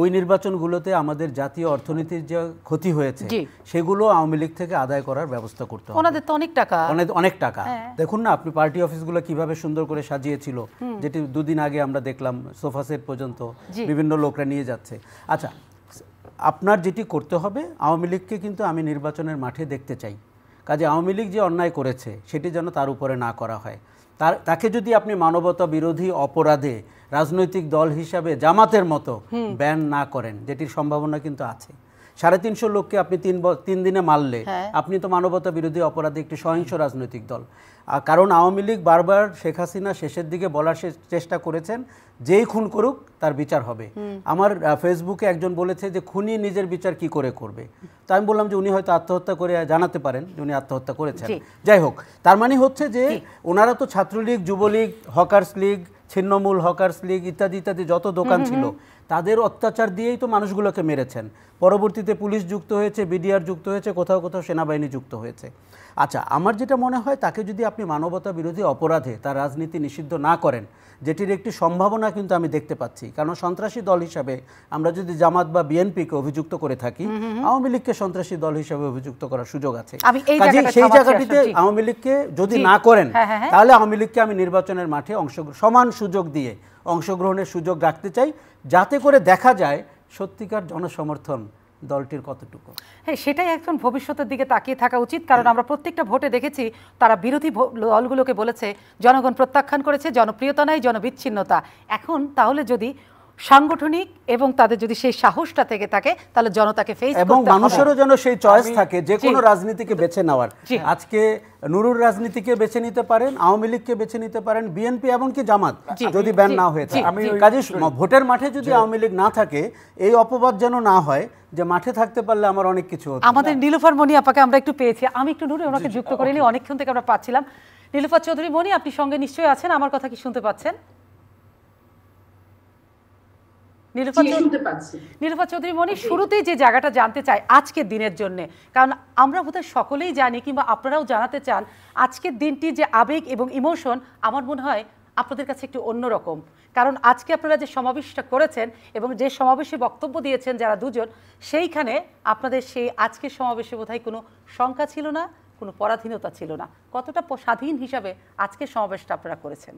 ওই নির্বাচনগুলোতে আমাদের জাতীয় অর্থনীতির যে ক্ষতি হয়েছে সেগুলো আওয়ামী লীগ থেকে আদায় করার ব্যবস্থা করতে হবে অনেক টাকা অনেক টাকা হ্যাঁ। দেখুন না আপনি পার্টি অফিসগুলো কিভাবে সুন্দর করে সাজিয়েছিল যেটি দুদিন আগে আমরা দেখলাম সোফা সেট পর্যন্ত বিভিন্ন লোকরা নিয়ে যাচ্ছে আচ্ছা আপনার যেটি করতে হবে আওয়ামী লীগকে কিন্তু আমি নির্বাচনের মাঠে দেখতে চাই কাজে আওয়ামী লীগ যে অন্যায় করেছে সেটি যেন তার উপরে না করা হয় তার তাকে যদি আপনি মানবতা বিরোধী অপরাধে রাজনৈতিক দল হিসাবে জামাতের মতো ব্যান না করেন যেটির সম্ভাবনা কিন্তু আছে সাড়ে তিনশো লোককে আপনি তিন তিন দিনে মারলে হ্যাঁ। আপনি তো মানবতা বিরোধী অপরাধী একটি সহিংস রাজনৈতিক দল কারণ আওয়ামী লীগ বারবার শেখ হাসিনা শেষের দিকে বলার চেষ্টা করেছেন যেই খুন করুক তার বিচার হবে আমার ফেসবুকে একজন বলেছে যে খুনি নিজের বিচার কি করে করবে তো আমি বললাম যে উনি হয়তো আত্মহত্যা করে জানাতে পারেন যে উনি আত্মহত্যা করেছেন যাই হোক তার মানে হচ্ছে যে ওনারা তো ছাত্রলীগ যুবলীগ হকার্স লীগ ছিন্নমূল হকার্স লীগ ইত্যাদি ইত্যাদি যত দোকান ছিল তাদের অত্যাচার দিয়েই তো মানুষগুলোকে মেরেছেন পরবর্তীতে পুলিশ যুক্ত হয়েছে বিডিআর যুক্ত হয়েছে কোথাও কোথাও সেনাবাহিনী যুক্ত হয়েছে আচ্ছা আমার যেটা মনে হয় তাকে যদি আপনি মানবতা বিরোধী অপরাধে তার রাজনীতি নিষিদ্ধ না করেন যেটির একটি সম্ভাবনা কিন্তু আমি দেখতে পাচ্ছি কারণ সন্ত্রাসী দল হিসাবে আমরা যদি জামাত বা বিএনপিকে অভিযুক্ত করে থাকি আওয়ামী লীগকে সন্ত্রাসী দল হিসাবে অভিযুক্ত করার সুযোগ আছে সেই জায়গাটিতে আওয়ামী লীগকে যদি না করেন হ্যাঁ, হ্যাঁ, হ্যাঁ। তাহলে আওয়ামী লীগকে আমি নির্বাচনের মাঠে অংশ সমান সুযোগ দিয়ে অংশগ্রহণের সুযোগ রাখতে চাই যাতে করে দেখা যায় সত্যিকার জনসমর্থন দলটির কতটুকু হ্যাঁ সেটাই এখন ভবিষ্যতের দিকে তাকিয়ে থাকা উচিত কারণ আমরা প্রত্যেকটা ভোটে দেখেছি তারা বিরোধী দলগুলোকে বলেছে জনগণ প্রত্যাখ্যান করেছে জনপ্রিয়তা নাই জনবিচ্ছিন্নতা এখন তাহলে যদি সাংগঠনিক এবং তাদের যদি সেই সাহসটা থেকে থাকে তাহলে জনতাকে ফেস এবং মানুষেরও যেন সেই চয়েস থাকে যে কোনো রাজনীতিকে বেছে নেওয়ার আজকে নুরুর রাজনীতিকে বেছে নিতে পারেন আওয়ামী লীগকে বেছে নিতে পারেন বিএনপি এবং কি জামাত যদি ব্যান না হয়ে থাকে আমি কাজে ভোটের মাঠে যদি আওয়ামী লীগ না থাকে এই অপবাদ যেন না হয় যে মাঠে থাকতে পারলে আমার অনেক কিছু আমাদের নীলুফার মনি আপাকে আমরা একটু পেয়েছি আমি একটু নুরু ওনাকে যুক্ত করিনি অনেকক্ষণ থেকে আমরা পাচ্ছিলাম নীলুফার চৌধুরী মনি আপনি সঙ্গে নিশ্চয়ই আছেন আমার কথা কি শুনতে পাচ্ছেন চৌধুরী শুরুতেই যে জায়গাটা জানতে চাই আজকের দিনের জন্য কারণ আমরা বোধহয় সকলেই জানি কিংবা আপনারাও জানাতে চান আজকের দিনটি যে আবেগ এবং ইমোশন আমার মনে হয় আপনাদের কাছে একটু অন্যরকম কারণ আজকে আপনারা যে সমাবেশটা করেছেন এবং যে সমাবেশে বক্তব্য দিয়েছেন যারা দুজন সেইখানে আপনাদের সেই আজকের সমাবেশে বোধহয় কোনো শঙ্কা ছিল না কোনো পরাধীনতা ছিল না কতটা স্বাধীন হিসাবে আজকের সমাবেশটা আপনারা করেছেন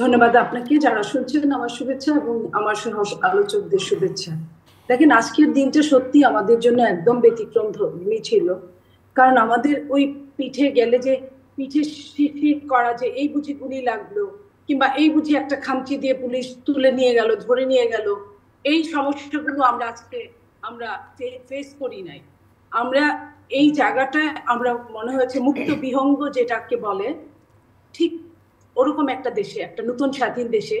ধন্যবাদ আপনাকে যারা শুনছেন আমার শুভেচ্ছা এবং আমার সহ আলোচকদের শুভেচ্ছা দেখেন আজকের দিনটা সত্যি আমাদের জন্য একদম ব্যতিক্রম ছিল কারণ আমাদের ওই পিঠে গেলে যে পিঠে শিথির করা যে এই বুঝি গুলি লাগলো কিংবা এই বুঝি একটা খামচি দিয়ে পুলিশ তুলে নিয়ে গেল ধরে নিয়ে গেল এই সমস্যাগুলো আমরা আজকে আমরা ফেস করি নাই আমরা এই জায়গাটায় আমরা মনে হয়েছে মুক্ত বিহঙ্গ যেটাকে বলে ঠিক ওরকম একটা দেশে একটা নতুন স্বাধীন দেশে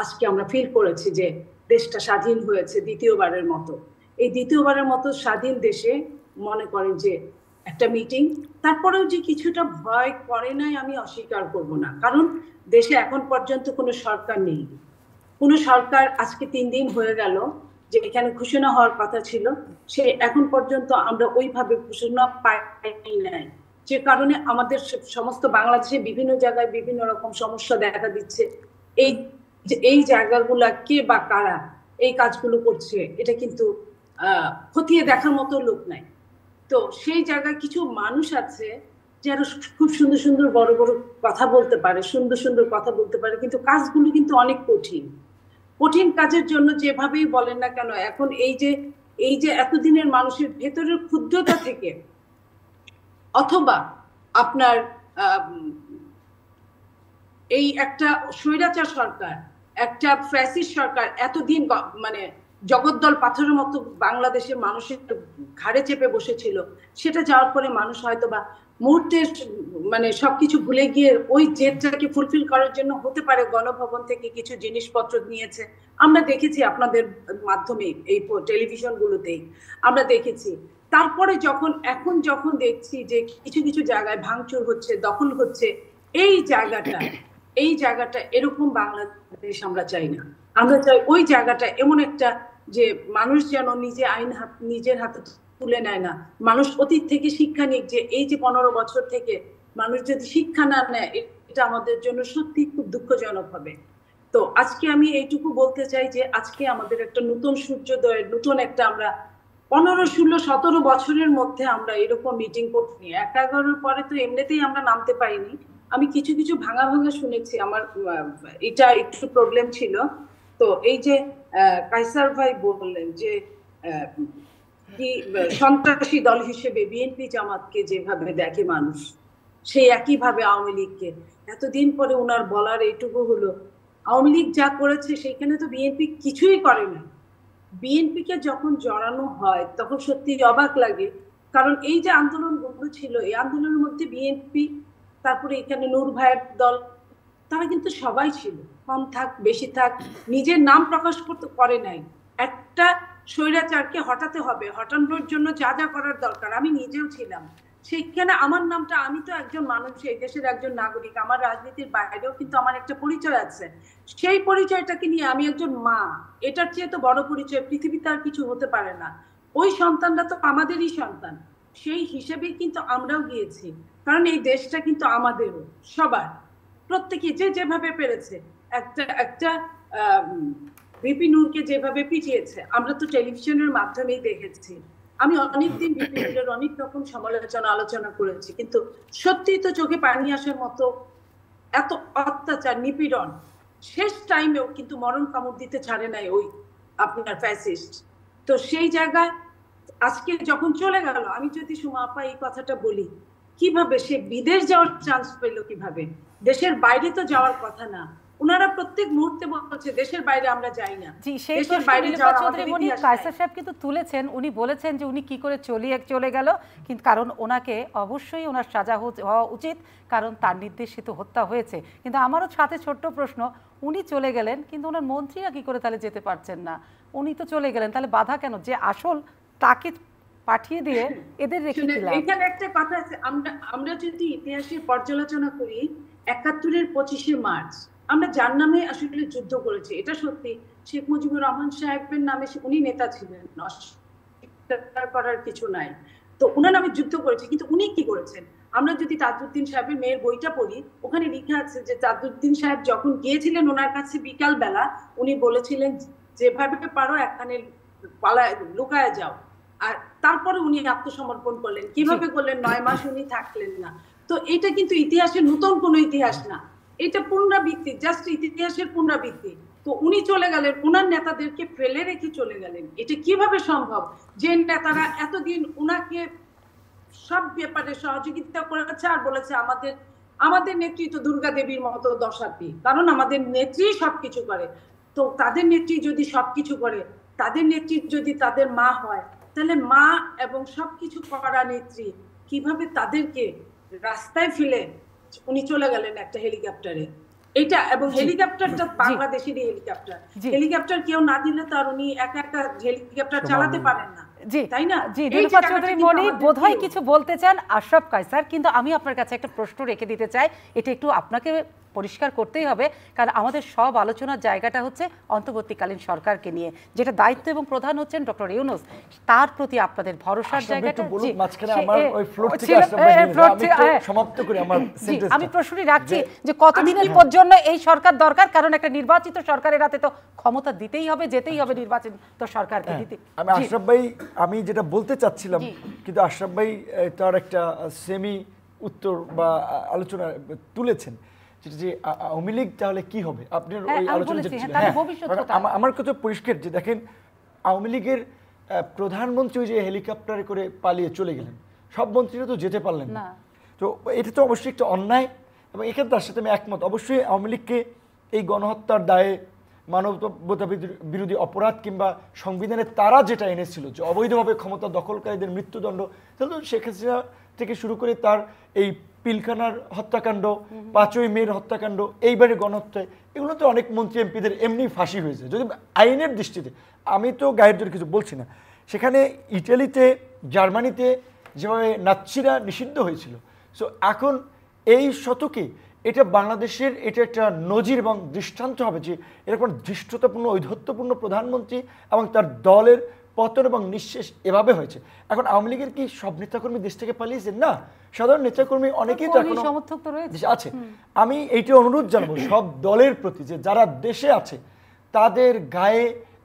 আজকে আমরা ফিল করেছি যে দেশটা স্বাধীন হয়েছে দ্বিতীয়বারের মতো এই দ্বিতীয়বারের মতো স্বাধীন দেশে মনে করেন যে একটা মিটিং তারপরেও যে কিছুটা ভয় করে নাই আমি অস্বীকার করব না কারণ দেশে এখন পর্যন্ত কোনো সরকার নেই কোনো সরকার আজকে তিন দিন হয়ে গেল যে এখানে ঘোষণা হওয়ার কথা ছিল সে এখন পর্যন্ত আমরা ওইভাবে ঘোষণা পাই নাই যে কারণে আমাদের সমস্ত বাংলাদেশে বিভিন্ন জায়গায় বিভিন্ন রকম সমস্যা দেখা দিচ্ছে এই এই জায়গাগুলো কে বা কারা এই কাজগুলো করছে এটা কিন্তু খতিয়ে দেখার মতো লোক নাই তো সেই জায়গায় কিছু মানুষ আছে যারা খুব সুন্দর সুন্দর বড় বড় কথা বলতে পারে সুন্দর সুন্দর কথা বলতে পারে কিন্তু কাজগুলো কিন্তু অনেক কঠিন কঠিন কাজের জন্য যেভাবেই বলেন না কেন এখন এই যে এই যে এতদিনের মানুষের ভেতরের ক্ষুদ্রতা থেকে অথবা আপনার এই একটা স্বৈরাচার সরকার একটা ফ্যাসিস সরকার এতদিন মানে জগদ্দল পাথরের মতো বাংলাদেশের মানুষের ঘাড়ে চেপে বসেছিল সেটা যাওয়ার পরে মানুষ হয়তো বা মুহূর্তে মানে সবকিছু ভুলে গিয়ে ওই জেদটাকে ফুলফিল করার জন্য হতে পারে গণভবন থেকে কিছু জিনিসপত্র নিয়েছে আমরা দেখেছি আপনাদের মাধ্যমে এই টেলিভিশনগুলোতেই আমরা দেখেছি তারপরে যখন এখন যখন দেখছি যে কিছু কিছু জায়গায় ভাঙচুর হচ্ছে দখল হচ্ছে এই জায়গাটা এই জায়গাটা এরকম বাংলাদেশ আমরা চাই না আমরা চাই ওই জায়গাটা এমন একটা যে মানুষ যেন নিজে আইন হাত নিজের হাতে তুলে নেয় না মানুষ অতীত থেকে শিক্ষা নিক যে এই যে পনেরো বছর থেকে মানুষ যদি শিক্ষা না নেয় এটা আমাদের জন্য সত্যি খুব দুঃখজনক হবে তো আজকে আমি এইটুকু বলতে চাই যে আজকে আমাদের একটা নতুন সূর্যোদয়ের নতুন একটা আমরা পনেরো ষোলো সতেরো বছরের মধ্যে আমরা এরকম মিটিং করছি এক এগারোর পরে তো এমনিতেই আমরা নামতে পারিনি আমি কিছু কিছু ভাঙা ভাঙা শুনেছি আমার এটা একটু প্রবলেম ছিল তো এই যে কাইসার ভাই বললেন যে কি সন্ত্রাসী দল হিসেবে বিএনপি জামাতকে যেভাবে দেখে মানুষ সেই একইভাবে আওয়ামী লীগকে এতদিন পরে ওনার বলার এইটুকু হলো আওয়ামী লীগ যা করেছে সেইখানে তো বিএনপি কিছুই করে না বিএনপিকে যখন জড়ানো হয় তখন সত্যি অবাক লাগে কারণ এই যে আন্দোলনগুলো ছিল এই আন্দোলনের মধ্যে বিএনপি তারপরে এখানে নূর ভাইয়ের দল তারা কিন্তু সবাই ছিল কম থাক বেশি থাক নিজের নাম প্রকাশ করতে করে নাই একটা স্বৈরাচারকে হটাতে হবে হটানোর জন্য যা যা করার দরকার আমি নিজেও ছিলাম সেইখানে আমার নামটা আমি তো একজন মানুষ এই দেশের একজন নাগরিক আমার রাজনীতির বাইরেও কিন্তু আমার একটা পরিচয় আছে সেই পরিচয়টাকে নিয়ে আমি একজন মা এটার চেয়ে তো বড় পরিচয় পৃথিবীতে আর কিছু হতে পারে না ওই সন্তানটা তো আমাদেরই সন্তান সেই হিসেবে কিন্তু আমরাও গিয়েছি কারণ এই দেশটা কিন্তু আমাদেরও সবার প্রত্যেকে যে যেভাবে পেরেছে একটা একটা ভিপি নূরকে যেভাবে পিটিয়েছে আমরা তো টেলিভিশনের মাধ্যমেই দেখেছি আমি অনেকদিন বিপিনের অনেক রকম সমালোচনা আলোচনা করেছি কিন্তু সত্যিই তো চোখে পানি আসার মতো এত অত্যাচার নিপীড়ন শেষ টাইমেও কিন্তু মরণ কামড় দিতে ছাড়ে নাই ওই আপনার ফ্যাসিস্ট তো সেই জায়গায় আজকে যখন চলে গেল আমি যদি সুমা আপা এই কথাটা বলি কিভাবে সে বিদেশ যাওয়ার চান্স পেল কিভাবে দেশের বাইরে তো যাওয়ার কথা না প্রত্যেক মুহূর্তে বলছে দেশের বাইরে আমরা যাই না জি সেই সাহেব কিন্তু তুলেছেন উনি বলেছেন যে উনি কি করে চলে গেল কিন্তু কারণ ওনাকে অবশ্যই ওনার সাজা হওয়া উচিত কারণ তার নির্দেশিত হত্যা হয়েছে কিন্তু আমারও সাথে ছোট্ট প্রশ্ন উনি চলে গেলেন কিন্তু ওনার মন্ত্রীরা কি করে তাহলে যেতে পারছেন না উনি তো চলে গেলেন তাহলে বাধা কেন যে আসল তাকে পাঠিয়ে দিয়ে এদের রেখে দিলাম এখানে একটা কথা আছে আমরা আমরা যদি ইতিহাসের পর্যালোচনা করি একাত্তরের পঁচিশে মার্চ আমরা যার নামে আসলে যুদ্ধ করেছি এটা সত্যি শেখ মুজিবুর রহমান সাহেবের নামে উনি নেতা ছিলেন অস্বীকার করার কিছু নাই তো ওনার নামে যুদ্ধ করেছে কিন্তু উনি কি করেছেন আমরা যদি তাজউদ্দিন সাহেবের মেয়ের বইটা পড়ি ওখানে লেখা আছে যে তাজউদ্দিন সাহেব যখন গিয়েছিলেন ওনার কাছে বিকাল বেলা উনি বলেছিলেন যেভাবে পারো একখানে পালায় লুকায় যাও আর তারপরে উনি আত্মসমর্পণ করলেন কিভাবে করলেন নয় মাস উনি থাকলেন না তো এটা কিন্তু ইতিহাসের নতুন কোনো ইতিহাস না এটা পুনরাবৃত্তি জাস্ট ইতিহাসের পুনরাবৃত্তি তো উনি চলে গেলেন উনার নেতাদেরকে ফেলে রেখে চলে গেলেন এটা কিভাবে সম্ভব যে নেতারা এতদিন উনাকে সব ব্যাপারে সহযোগিতা করেছে আর বলেছে আমাদের আমাদের নেত্রী তো দুর্গা দেবীর মতো দশাব্দী কারণ আমাদের নেত্রী কিছু করে তো তাদের নেত্রী যদি সব কিছু করে তাদের নেত্রী যদি তাদের মা হয় তাহলে মা এবং সবকিছু করা নেত্রী কিভাবে তাদেরকে রাস্তায় ফেলে উনি চলে গেলেন একটা হেলিকপ্টারে এটা এবং হেলিকপ্টারটা বাংলাদেশেরই হেলিকপ্টার হেলিকপ্টার কেউ না দিলে তো আর উনি একা একটা হেলিকপ্টার চালাতে পারেন না কিছু বলতে চান আশরাফ কায়সার কিন্তু আমি আপনার কাছে একটা প্রশ্ন রেখে দিতে চাই এটা একটু আপনাকে পরিষ্কার করতেই হবে কারণ আমাদের সব আলোচনার জায়গাটা হচ্ছে অন্তর্বর্তীকালীন সরকারকে নিয়ে যেটা দায়িত্ব এবং প্রধান হচ্ছেন ডক্টর ইউনুস তার প্রতি আপনাদের ভরসার আমি হ্যাঁ। প্রশ্নটি রাখছি যে কতদিনের পর্যন্ত এই সরকার দরকার কারণ একটা নির্বাচিত সরকারের হাতে তো ক্ষমতা দিতেই হবে যেতেই হবে নির্বাচিত সরকারকে হ্যাঁ, দিতে আমি আশরাফ ভাই আমি যেটা বলতে চাচ্ছিলাম কিন্তু আশরাফ ভাই তার একটা সেমি উত্তর বা আলোচনা তুলেছেন যে আওয়ামী লীগ তাহলে কি হবে আপনি হ্যাঁ, ওই আলোচনা হ্যাঁ, হ্যাঁ, আমার কথা পরিষ্কার যে দেখেন আওয়ামী লীগের প্রধানমন্ত্রী যে হেলিকপ্টারে করে পালিয়ে চলে গেলেন সব মন্ত্রীরা তো যেতে পারলেন না তো এটা তো অবশ্যই একটা অন্যায় এবং এখানে তার সাথে আমি একমত অবশ্যই আওয়ামী লীগকে এই গণহত্যার দায়ে মানবতা বিরোধী অপরাধ কিংবা সংবিধানে তারা যেটা এনেছিল যে অবৈধভাবে ক্ষমতা দখলকারীদের মৃত্যুদণ্ড তাহলে শেখ হাসিনা থেকে শুরু করে তার এই পিলখানার হত্যাকাণ্ড পাঁচই মেয়ের হত্যাকাণ্ড এইবারে গণহত্যায় এগুলোতে অনেক মন্ত্রী এমপিদের এমনি ফাঁসি হয়েছে যদি আইনের দৃষ্টিতে আমি তো গায়ের কিছু বলছি না সেখানে ইটালিতে জার্মানিতে যেভাবে নাচ্ছিরা নিষিদ্ধ হয়েছিল সো এখন এই শতকে এটা বাংলাদেশের এটা একটা নজির এবং দৃষ্টান্ত হবে যে এরকম ধৃষ্টতাপূর্ণ ঐধত্যপূর্ণ প্রধানমন্ত্রী এবং তার দলের পতন এবং নিঃশেষ এভাবে হয়েছে এখন আওয়ামী লীগের কি সব নেতাকর্মী দেশ থেকে পালিয়েছেন না সাধারণ নেতাকর্মী অনেকেই তো এখন সমর্থক তো রয়েছে আছে আমি এইটি অনুরোধ জানবো সব দলের প্রতি যে যারা দেশে আছে তাদের গায়ে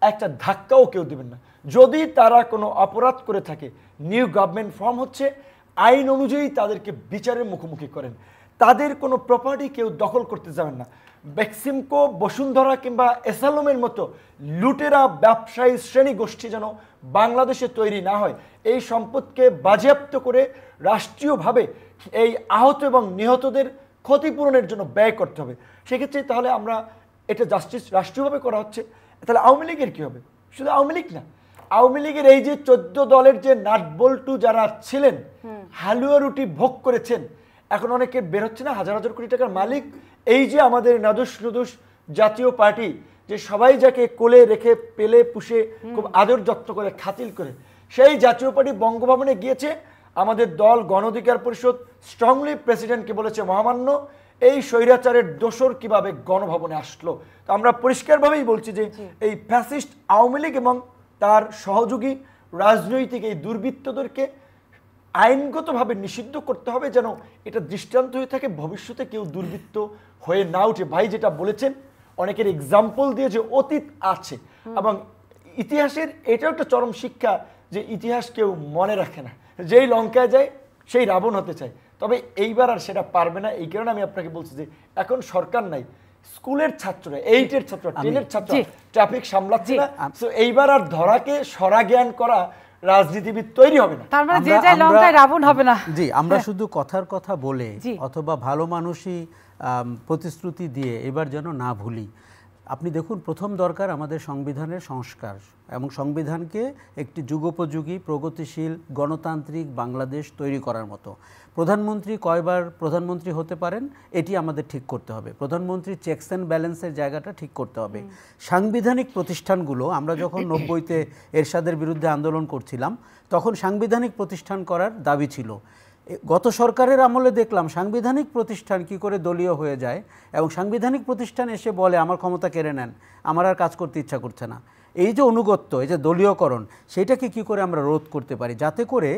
একটা ধাক্কাও কেউ দেবেন না যদি তারা কোনো অপরাধ করে থাকে নিউ গভর্নমেন্ট ফর্ম হচ্ছে আইন অনুযায়ী তাদেরকে বিচারের মুখোমুখি করেন তাদের কোনো প্রপার্টি কেউ দখল করতে যাবেন না বেক্সিমকো বসুন্ধরা কিংবা এসালমের মতো লুটেরা ব্যবসায়ী শ্রেণী গোষ্ঠী যেন বাংলাদেশে তৈরি না হয় এই সম্পদকে বাজেয়াপ্ত করে রাষ্ট্রীয়ভাবে এই আহত এবং নিহতদের ক্ষতিপূরণের জন্য ব্যয় করতে হবে সেক্ষেত্রে তাহলে আমরা এটা জাস্টিস রাষ্ট্রীয়ভাবে করা হচ্ছে তাহলে আওয়ামী লীগের কী হবে শুধু আওয়ামী লীগ না আওয়ামী লীগের এই যে চোদ্দ দলের যে নাটবল্টু যারা ছিলেন হালুয়া রুটি ভোগ করেছেন এখন অনেকে বের হচ্ছে না হাজার হাজার কোটি টাকার মালিক এই যে আমাদের নাদুস নুদুস জাতীয় পার্টি যে সবাই যাকে কোলে রেখে পেলে পুষে খুব আদর যত্ন করে খাতিল করে সেই জাতীয় পার্টি বঙ্গভবনে গিয়েছে আমাদের দল গণধিকার পরিষদ স্ট্রংলি প্রেসিডেন্টকে বলেছে মহামান্য এই স্বৈরাচারের দোষর কিভাবে গণভবনে আসলো তো আমরা পরিষ্কারভাবেই বলছি যে এই ফ্যাসিস্ট আওয়ামী লীগ এবং তার সহযোগী রাজনৈতিক এই দুর্বৃত্তদেরকে আইনগতভাবে নিষিদ্ধ করতে হবে যেন এটা দৃষ্টান্ত হয়ে থাকে ভবিষ্যতে কেউ দুর্বৃত্ত হয়ে না উঠে ভাই যেটা বলেছেন অনেকের এক্সাম্পল দিয়ে যে অতীত আছে এবং ইতিহাসের এটাও একটা চরম শিক্ষা যে ইতিহাস কেউ মনে রাখে না যেই লঙ্কায় যায় সেই রাবণ হতে চায় তবে এইবার আর সেটা পারবে না এই কারণে আমি আপনাকে বলছি যে এখন সরকার নাই স্কুলের ছাত্ররা এইটের ছাত্র ট্রেনের ছাত্র ট্রাফিক সামলাচ্ছে না এইবার আর ধরাকে সরা জ্ঞান করা রাজনীতিবিদ তৈরি হবে না তার মানে যে যাই লঙ্কায় রাবণ হবে না জি আমরা হ্যাঁ। শুধু কথার কথা বলে অথবা ভালো মানুষই প্রতিশ্রুতি দিয়ে এবার যেন না ভুলি আপনি দেখুন প্রথম দরকার আমাদের সংবিধানের সংস্কার এবং সংবিধানকে একটি যুগোপযোগী প্রগতিশীল গণতান্ত্রিক বাংলাদেশ তৈরি করার মতো প্রধানমন্ত্রী কয়বার প্রধানমন্ত্রী হতে পারেন এটি আমাদের ঠিক করতে হবে প্রধানমন্ত্রী চেকস অ্যান্ড ব্যালেন্সের জায়গাটা ঠিক করতে হবে সাংবিধানিক প্রতিষ্ঠানগুলো আমরা যখন নব্বইতে এরশাদের বিরুদ্ধে আন্দোলন করছিলাম তখন সাংবিধানিক প্রতিষ্ঠান করার দাবি ছিল গত সরকারের আমলে দেখলাম সাংবিধানিক প্রতিষ্ঠান কি করে দলীয় হয়ে যায় এবং সাংবিধানিক প্রতিষ্ঠান এসে বলে আমার ক্ষমতা কেড়ে নেন আমার আর কাজ করতে ইচ্ছা করছে না এই যে অনুগত্য এই যে দলীয়করণ সেটাকে কি করে আমরা রোধ করতে পারি যাতে করে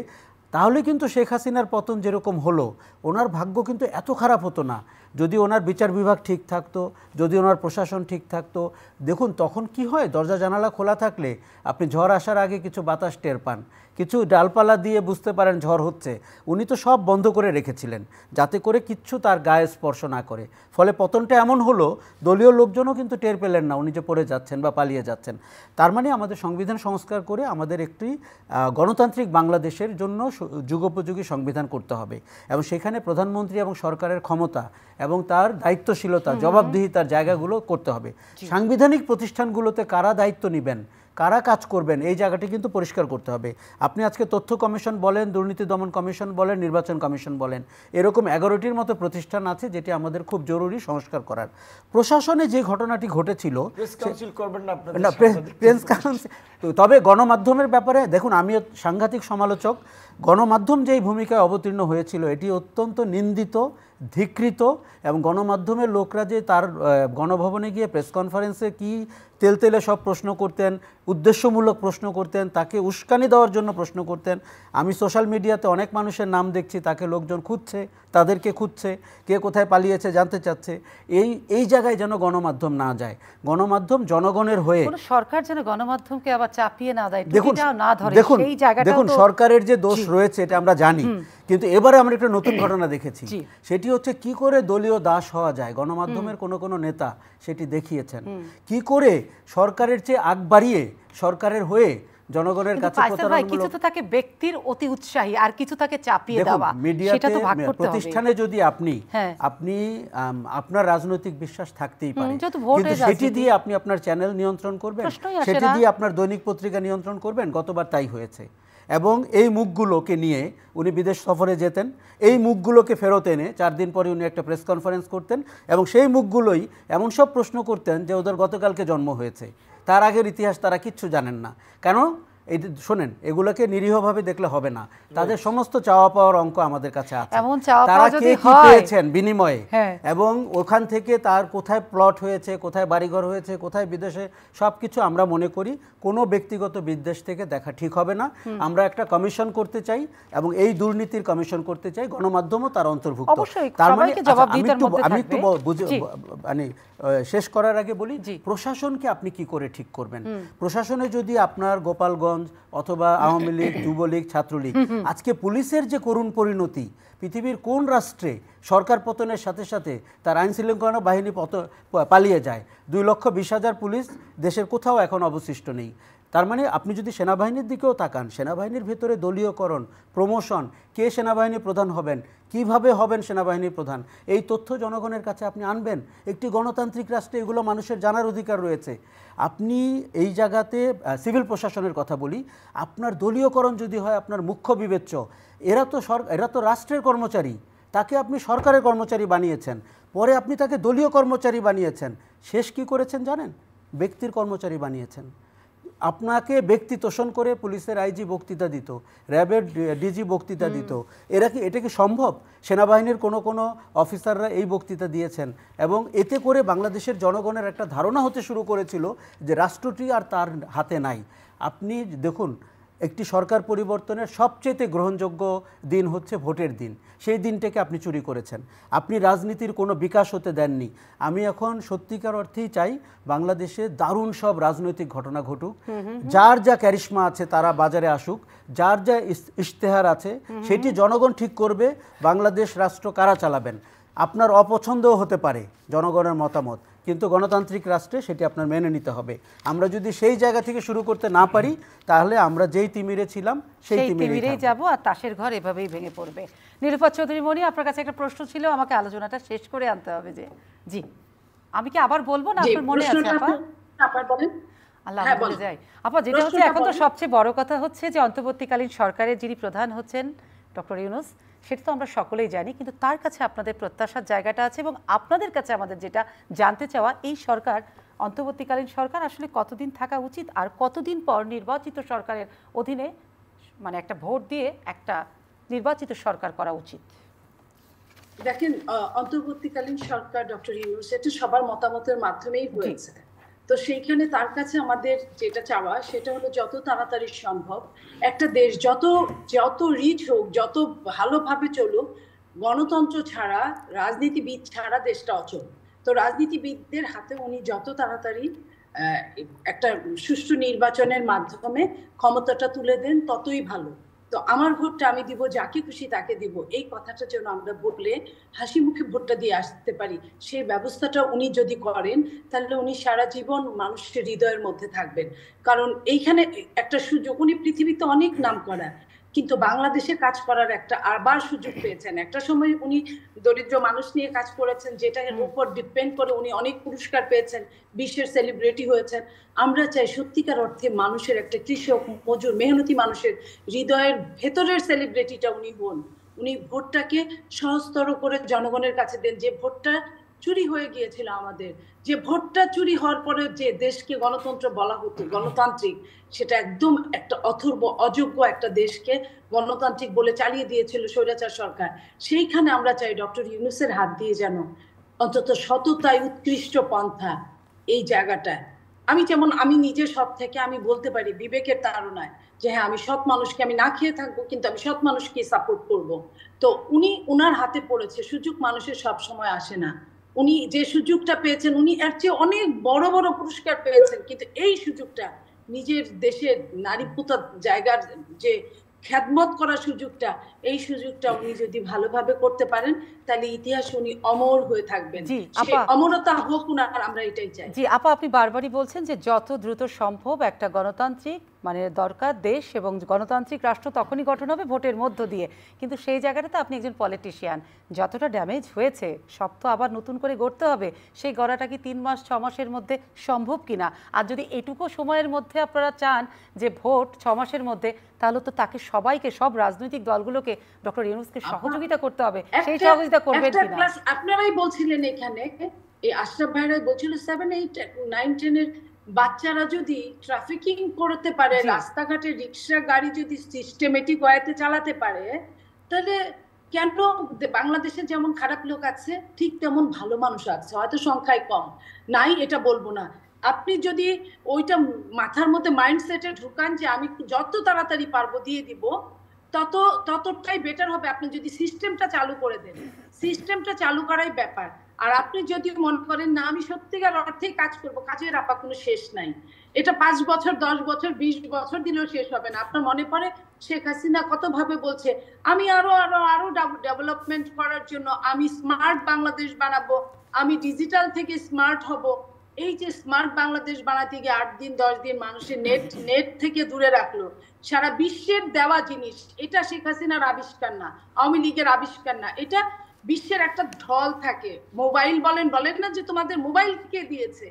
তাহলে কিন্তু শেখ হাসিনার পতন যেরকম হলো ওনার ভাগ্য কিন্তু এত খারাপ হতো না যদি ওনার বিচার বিভাগ ঠিক থাকতো যদি ওনার প্রশাসন ঠিক থাকতো দেখুন তখন কি হয় দরজা জানালা খোলা থাকলে আপনি ঝড় আসার আগে কিছু বাতাস টের পান কিছু ডালপালা দিয়ে বুঝতে পারেন ঝড় হচ্ছে উনি তো সব বন্ধ করে রেখেছিলেন যাতে করে কিচ্ছু তার গায়ে স্পর্শ না করে ফলে পতনটা এমন হলো দলীয় লোকজনও কিন্তু টের পেলেন না উনি যে পড়ে যাচ্ছেন বা পালিয়ে যাচ্ছেন তার মানে আমাদের সংবিধান সংস্কার করে আমাদের একটি গণতান্ত্রিক বাংলাদেশের জন্য যুগোপযোগী সংবিধান করতে হবে এবং সেখানে প্রধানমন্ত্রী এবং সরকারের ক্ষমতা এবং তার দায়িত্বশীলতা জবাবদিহি তার জায়গাগুলো করতে হবে সাংবিধানিক প্রতিষ্ঠানগুলোতে কারা দায়িত্ব নেবেন কারা কাজ করবেন এই জায়গাটি কিন্তু পরিষ্কার করতে হবে আপনি আজকে তথ্য কমিশন বলেন দুর্নীতি দমন কমিশন বলেন নির্বাচন কমিশন বলেন এরকম এগারোটির মতো প্রতিষ্ঠান আছে যেটি আমাদের খুব জরুরি সংস্কার করার প্রশাসনে যে ঘটনাটি ঘটেছিল তবে গণমাধ্যমের ব্যাপারে দেখুন আমি সাংঘাতিক সমালোচক গণমাধ্যম যেই ভূমিকায় অবতীর্ণ হয়েছিল এটি অত্যন্ত নিন্দিত ধিকৃত এবং গণমাধ্যমের লোকরা যে তার গণভবনে গিয়ে প্রেস কনফারেন্সে কি তেলতেলে সব প্রশ্ন করতেন উদ্দেশ্যমূলক প্রশ্ন করতেন তাকে উস্কানি দেওয়ার জন্য প্রশ্ন করতেন আমি সোশ্যাল মিডিয়াতে অনেক মানুষের নাম দেখছি তাকে লোকজন খুঁজছে তাদেরকে খুঁজছে কে কোথায় পালিয়েছে জানতে চাচ্ছে এই এই জায়গায় যেন গণমাধ্যম না যায় গণমাধ্যম জনগণের হয়ে সরকার যেন গণমাধ্যমকে আবার চাপিয়ে না দেয় দেখুন না দেখুন সরকারের যে দোষ রয়েছে এটা আমরা জানি কিন্তু এবারে আমরা একটা নতুন ঘটনা দেখেছি সেটি হচ্ছে কি করে দলীয় দাস হওয়া যায় গণমাধ্যমের কোন কোন নেতা সেটি দেখিয়েছেন কি করে সরকারের চেয়ে আগ বাড়িয়ে সরকারের হয়ে জনগণের কাছে কিছু তো তাকে ব্যক্তির অতি উৎসাহী আর কিছু তাকে চাপিয়ে দেওয়া মিডিয়াতে প্রতিষ্ঠানে যদি আপনি হ্যাঁ। আপনি আপনার রাজনৈতিক বিশ্বাস থাকতেই পারেন কিন্তু সেটি দিয়ে আপনি আপনার চ্যানেল নিয়ন্ত্রণ করবেন সেটি দিয়ে আপনার দৈনিক পত্রিকা নিয়ন্ত্রণ করবেন গতবার তাই হয়েছে এবং এই মুখগুলোকে নিয়ে উনি বিদেশ সফরে যেতেন এই মুখগুলোকে ফেরত এনে চার দিন পরে উনি একটা প্রেস কনফারেন্স করতেন এবং সেই মুখগুলোই এমন সব প্রশ্ন করতেন যে ওদের গতকালকে জন্ম হয়েছে তার আগের ইতিহাস তারা কিচ্ছু জানেন না কেন এই শোনেন এগুলোকে নিরীহভাবে দেখলে হবে না তাদের সমস্ত চাওয়া পাওয়ার অঙ্ক আমাদের কাছে আছে তারা কে কি পেয়েছেন বিনিময়ে হ্যাঁ। এবং ওখান থেকে তার কোথায় প্লট হয়েছে কোথায় বাড়িঘর হয়েছে কোথায় বিদেশে সব কিছু আমরা মনে করি কোনো ব্যক্তিগত বিদ্বেষ থেকে দেখা ঠিক হবে না আমরা একটা কমিশন করতে চাই এবং এই দুর্নীতির কমিশন করতে চাই গণমাধ্যমও তার অন্তর্ভুক্ত তার মানে আচ্ছা, আমি একটু বুঝে মানে শেষ করার আগে বলি প্রশাসনকে আপনি কি করে ঠিক করবেন প্রশাসনে যদি আপনার গোপালগঞ্জ ছাত্রগঞ্জ অথবা আওয়ামী লীগ যুবলীগ ছাত্রলীগ আজকে পুলিশের যে করুণ পরিণতি পৃথিবীর কোন রাষ্ট্রে সরকার পতনের সাথে সাথে তার আইন শৃঙ্খলা বাহিনী পালিয়ে যায় দুই লক্ষ বিশ হাজার পুলিশ দেশের কোথাও এখন অবশিষ্ট নেই তার মানে আপনি যদি সেনাবাহিনীর দিকেও তাকান সেনাবাহিনীর ভেতরে দলীয়করণ প্রমোশন কে সেনাবাহিনী প্রধান হবেন কিভাবে হবেন সেনাবাহিনীর প্রধান এই তথ্য জনগণের কাছে আপনি আনবেন একটি গণতান্ত্রিক রাষ্ট্রে এগুলো মানুষের জানার অধিকার রয়েছে আপনি এই জায়গাতে সিভিল প্রশাসনের কথা বলি আপনার দলীয়করণ যদি হয় আপনার মুখ্য বিবেচ্য এরা তো সর এরা তো রাষ্ট্রের কর্মচারী তাকে আপনি সরকারের কর্মচারী বানিয়েছেন পরে আপনি তাকে দলীয় কর্মচারী বানিয়েছেন শেষ কি করেছেন জানেন ব্যক্তির কর্মচারী বানিয়েছেন আপনাকে ব্যক্তি তোষণ করে পুলিশের আইজি বক্তৃতা দিত র্যাবের ডিজি বক্তৃতা দিত এরা কি এটা কি সম্ভব সেনাবাহিনীর কোনো কোনো অফিসাররা এই বক্তৃতা দিয়েছেন এবং এতে করে বাংলাদেশের জনগণের একটা ধারণা হতে শুরু করেছিল যে রাষ্ট্রটি আর তার হাতে নাই আপনি দেখুন একটি সরকার পরিবর্তনের সবচেয়ে গ্রহণযোগ্য দিন হচ্ছে ভোটের দিন সেই দিনটাকে আপনি চুরি করেছেন আপনি রাজনীতির কোনো বিকাশ হতে দেননি আমি এখন সত্যিকার অর্থেই চাই বাংলাদেশে দারুণ সব রাজনৈতিক ঘটনা ঘটুক যার যা ক্যারিশমা আছে তারা বাজারে আসুক যার যা ইশতেহার আছে সেটি জনগণ ঠিক করবে বাংলাদেশ রাষ্ট্র কারা চালাবেন আপনার অপছন্দও হতে পারে জনগণের মতামত কিন্তু গণতান্ত্রিক রাষ্ট্রে সেটি আপনার মেনে নিতে হবে আমরা যদি সেই জায়গা থেকে শুরু করতে না পারি তাহলে আমরা যেই তিমিরে ছিলাম সেই তিমিরেই যাব আর তাসের ঘর এভাবেই ভেঙে পড়বে নীলুফার চৌধুরী মনি আপনার কাছে একটা প্রশ্ন ছিল আমাকে আলোচনাটা শেষ করে আনতে হবে যে জি আমি কি আবার বলবো না আপনার মনে আছে আপা আপনার বলেন আল্লাহ হ্যাঁ, বলে যাই আপা যেটা হচ্ছে এখন তো সবচেয়ে বড় কথা হচ্ছে যে অন্তর্বর্তীকালীন সরকারের যিনি প্রধান হচ্ছেন ডক্টর ইউনুস সেটা তো আমরা সকলেই জানি কিন্তু তার কাছে আপনাদের প্রত্যাশার জায়গাটা আছে এবং আপনাদের কাছে আমাদের যেটা জানতে চাওয়া এই সরকার অন্তর্বর্তীকালীন সরকার আসলে কতদিন থাকা উচিত আর কতদিন পর নির্বাচিত সরকারের অধীনে মানে একটা ভোট দিয়ে একটা নির্বাচিত সরকার করা উচিত দেখেন অন্তর্বর্তীকালীন সরকার ডক্টর ইউনুস এটা সবার মতামতের মাধ্যমেই হয়েছে তো সেইখানে তার কাছে আমাদের যেটা চাওয়া সেটা হলো যত তাড়াতাড়ি সম্ভব একটা দেশ যত যত রিচ হোক যত ভালোভাবে চলুক গণতন্ত্র ছাড়া রাজনীতিবিদ ছাড়া দেশটা অচল তো রাজনীতিবিদদের হাতে উনি যত তাড়াতাড়ি একটা সুষ্ঠু নির্বাচনের মাধ্যমে ক্ষমতাটা তুলে দেন ততই ভালো তো আমার ভোটটা আমি দিব যাকে খুশি তাকে দিব এই কথাটা যেন আমরা বললে হাসি মুখে ভোটটা দিয়ে আসতে পারি সেই ব্যবস্থাটা উনি যদি করেন তাহলে উনি সারা জীবন মানুষের হৃদয়ের মধ্যে থাকবেন কারণ এইখানে একটা সুযোগ উনি পৃথিবীতে অনেক নাম করা কিন্তু বাংলাদেশে কাজ করার একটা আবার সুযোগ পেয়েছেন একটা সময় উনি দরিদ্র মানুষ নিয়ে কাজ করেছেন যেটার উপর ডিপেন্ড করে উনি অনেক পুরস্কার পেয়েছেন বিশ্বের সেলিব্রিটি হয়েছেন আমরা চাই সত্যিকার অর্থে মানুষের একটা কৃষক মজুর মেহনতি মানুষের হৃদয়ের ভেতরের সেলিব্রিটিটা উনি হন উনি ভোটটাকে সহজতর করে জনগণের কাছে দেন যে ভোটটা চুরি হয়ে গিয়েছিল আমাদের যে ভোটটা চুরি হওয়ার পরে যে দেশকে গণতন্ত্র বলা হতো গণতান্ত্রিক সেটা একদম একটা অথর্ব অযোগ্য একটা দেশকে গণতান্ত্রিক বলে চালিয়ে দিয়েছিল স্বৈরাচার সরকার সেইখানে আমরা চাই ডক্টর ইউনুসের হাত দিয়ে যেন অন্তত সততায় উৎকৃষ্ট পন্থা এই জায়গাটা আমি যেমন আমি নিজে সব থেকে আমি বলতে পারি বিবেকের তারণায় যে হ্যাঁ আমি সৎ মানুষকে আমি না খেয়ে থাকবো কিন্তু আমি সৎ মানুষকে সাপোর্ট করব তো উনি ওনার হাতে পড়েছে সুযোগ মানুষের সব সময় আসে না উনি যে সুযোগটা পেয়েছেন উনি এর চেয়ে অনেক বড় বড় পুরস্কার পেয়েছেন কিন্তু এই সুযোগটা নিজের দেশের নারী পুতার জায়গার যে খ্যাতমত করার সুযোগটা এই সুযোগটা উনি যদি ভালোভাবে করতে পারেন তাহলে ইতিহাস উনি অমর হয়ে থাকবেন অমরতা হোক না আমরা এটাই চাই জি আপা আপনি বারবারই বলছেন যে যত দ্রুত সম্ভব একটা গণতান্ত্রিক মানে দরকার দেশ এবং গণতান্ত্রিক রাষ্ট্র তখনই গঠন হবে ভোটের মধ্য দিয়ে কিন্তু সেই জায়গাটাতে আপনি একজন পলিটিশিয়ান যতটা ড্যামেজ হয়েছে সব তো আবার নতুন করে গড়তে হবে সেই গড়াটা কি তিন মাস ছ মাসের মধ্যে সম্ভব কিনা আর যদি এটুকু সময়ের মধ্যে আপনারা চান যে ভোট ছ মাসের মধ্যে তাহলে তো তাকে সবাইকে সব রাজনৈতিক দলগুলোকে ডক্টর ইউনুসকে সহযোগিতা করতে হবে সেই সহযোগিতা করবেন কিনা আপনারাই বলছিলেন এখানে এই আশরাফ ভাইরা বলছিল সেভেন এইট নাইন টেনের বাচ্চারা যদি ট্রাফিকিং করতে পারে রাস্তাঘাটে রিক্সা গাড়ি যদি সিস্টেমেটিক ওয়াইতে চালাতে পারে তাহলে কেন বাংলাদেশে যেমন খারাপ লোক আছে ঠিক তেমন ভালো মানুষ আছে হয়তো সংখ্যায় কম নাই এটা বলবো না আপনি যদি ওইটা মাথার মধ্যে মাইন্ডসেটে ঢুকান যে আমি যত তাড়াতাড়ি পারবো দিয়ে দিব তত ততটাই বেটার হবে আপনি যদি সিস্টেমটা চালু করে দেন সিস্টেমটা চালু করাই ব্যাপার আর আপনি যদি মনে করেন না আমি সত্যিকার অর্থে কাজ করব কাজের আপা কোনো শেষ নাই এটা পাঁচ বছর দশ বছর বিশ বছর দিলেও শেষ হবে না আপনার মনে পড়ে শেখ হাসিনা কতভাবে বলছে আমি আরো আরো আরো ডেভেলপমেন্ট করার জন্য আমি স্মার্ট বাংলাদেশ বানাবো আমি ডিজিটাল থেকে স্মার্ট হব এই যে স্মার্ট বাংলাদেশ বানাতে গিয়ে আট দিন দশ দিন মানুষের নেট নেট থেকে দূরে রাখলো সারা বিশ্বের দেওয়া জিনিস এটা শেখ হাসিনার আবিষ্কার না আওয়ামী লীগের আবিষ্কার না এটা বিশ্বের একটা ঢল থাকে মোবাইল বলেন বলেন না যে তোমাদের মোবাইল কে দিয়েছে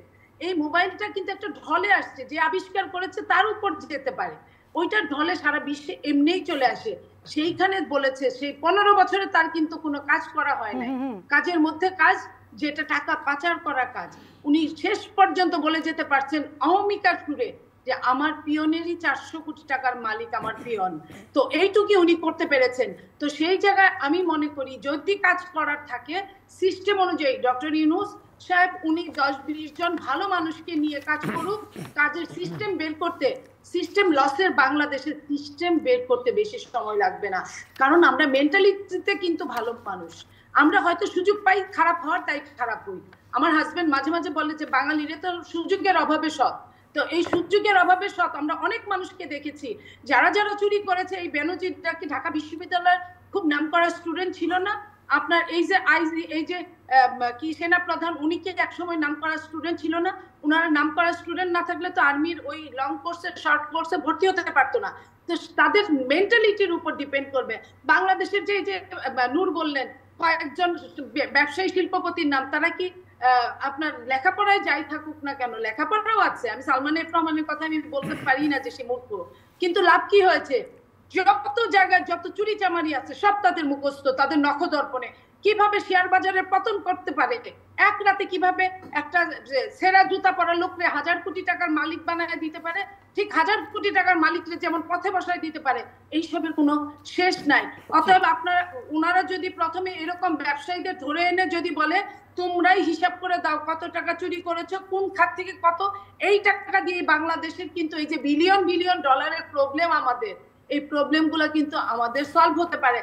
এই মোবাইলটা কিন্তু একটা ঢলে আসছে যে আবিষ্কার করেছে তার উপর যেতে পারে ওইটার ঢলে সারা বিশ্বে এমনিই চলে আসে সেইখানে বলেছে সেই পনেরো বছরে তার কিন্তু কোনো কাজ করা হয় না কাজের মধ্যে কাজ যেটা টাকা পাচার করা কাজ উনি শেষ পর্যন্ত বলে যেতে পারছেন অহমিকা সুরে যে আমার পিয়নেরই চারশো কোটি টাকার মালিক আমার পিয়ন তো এইটুকু উনি করতে পেরেছেন তো সেই জায়গায় আমি মনে করি যদি কাজ করার থাকে সিস্টেম অনুযায়ী ডক্টর ইউনুস সাহেব উনি দশ বিশ জন ভালো মানুষকে নিয়ে কাজ করুক কাজের সিস্টেম বের করতে সিস্টেম লসের বাংলাদেশের সিস্টেম বের করতে বেশি সময় লাগবে না কারণ আমরা মেন্টালিটিতে কিন্তু ভালো মানুষ আমরা হয়তো সুযোগ পাই খারাপ হওয়ার তাই খারাপ হই আমার হাজবেন্ড মাঝে মাঝে বলে যে বাঙালিরা তো সুযোগের অভাবে সব তো এই সুযোগের অভাবে সৎ আমরা অনেক মানুষকে দেখেছি যারা যারা চুরি করেছে এই বেনজিরটা কি ঢাকা বিশ্ববিদ্যালয়ের খুব নাম করা স্টুডেন্ট ছিল না আপনার এই যে আইজি এই যে কি সেনা প্রধান উনি কি একসময় নাম করা স্টুডেন্ট ছিল না ওনারা নাম করা স্টুডেন্ট না থাকলে তো আর্মির ওই লং কোর্সে শর্ট কোর্সে ভর্তি হতে পারতো না তো তাদের মেন্টালিটির উপর ডিপেন্ড করবে বাংলাদেশের যে যে নূর বললেন কয়েকজন ব্যবসায়ী শিল্পপতির নাম তারা কি আপনার লেখাপড়ায় যাই থাকুক না কেন লেখাপড়াও আছে আমি সালমান এফ রহমানের কথা আমি বলতে পারি না যে সে মূর্খ কিন্তু লাভ কি হয়েছে যত জায়গায় যত চুরি চামারি আছে সব তাদের মুখস্থ তাদের নখ দর্পণে কিভাবে শেয়ার বাজারের পতন করতে পারে এক রাতে কিভাবে একটা সেরা জুতা পরা লোকরে হাজার কোটি টাকার মালিক বানায় দিতে পারে ঠিক হাজার কোটি টাকার মালিকরে যেমন পথে বসায় দিতে পারে এইসবের কোনো শেষ নাই অতএব আপনারা ওনারা যদি প্রথমে এরকম ব্যবসায়ীদের ধরে এনে যদি বলে তোমরাই হিসাব করে দাও কত টাকা চুরি করেছো কোন খাত থেকে কত এই টাকা দিয়ে বাংলাদেশের কিন্তু এই যে বিলিয়ন বিলিয়ন ডলারের প্রবলেম আমাদের এই প্রবলেমগুলো কিন্তু আমাদের সলভ হতে পারে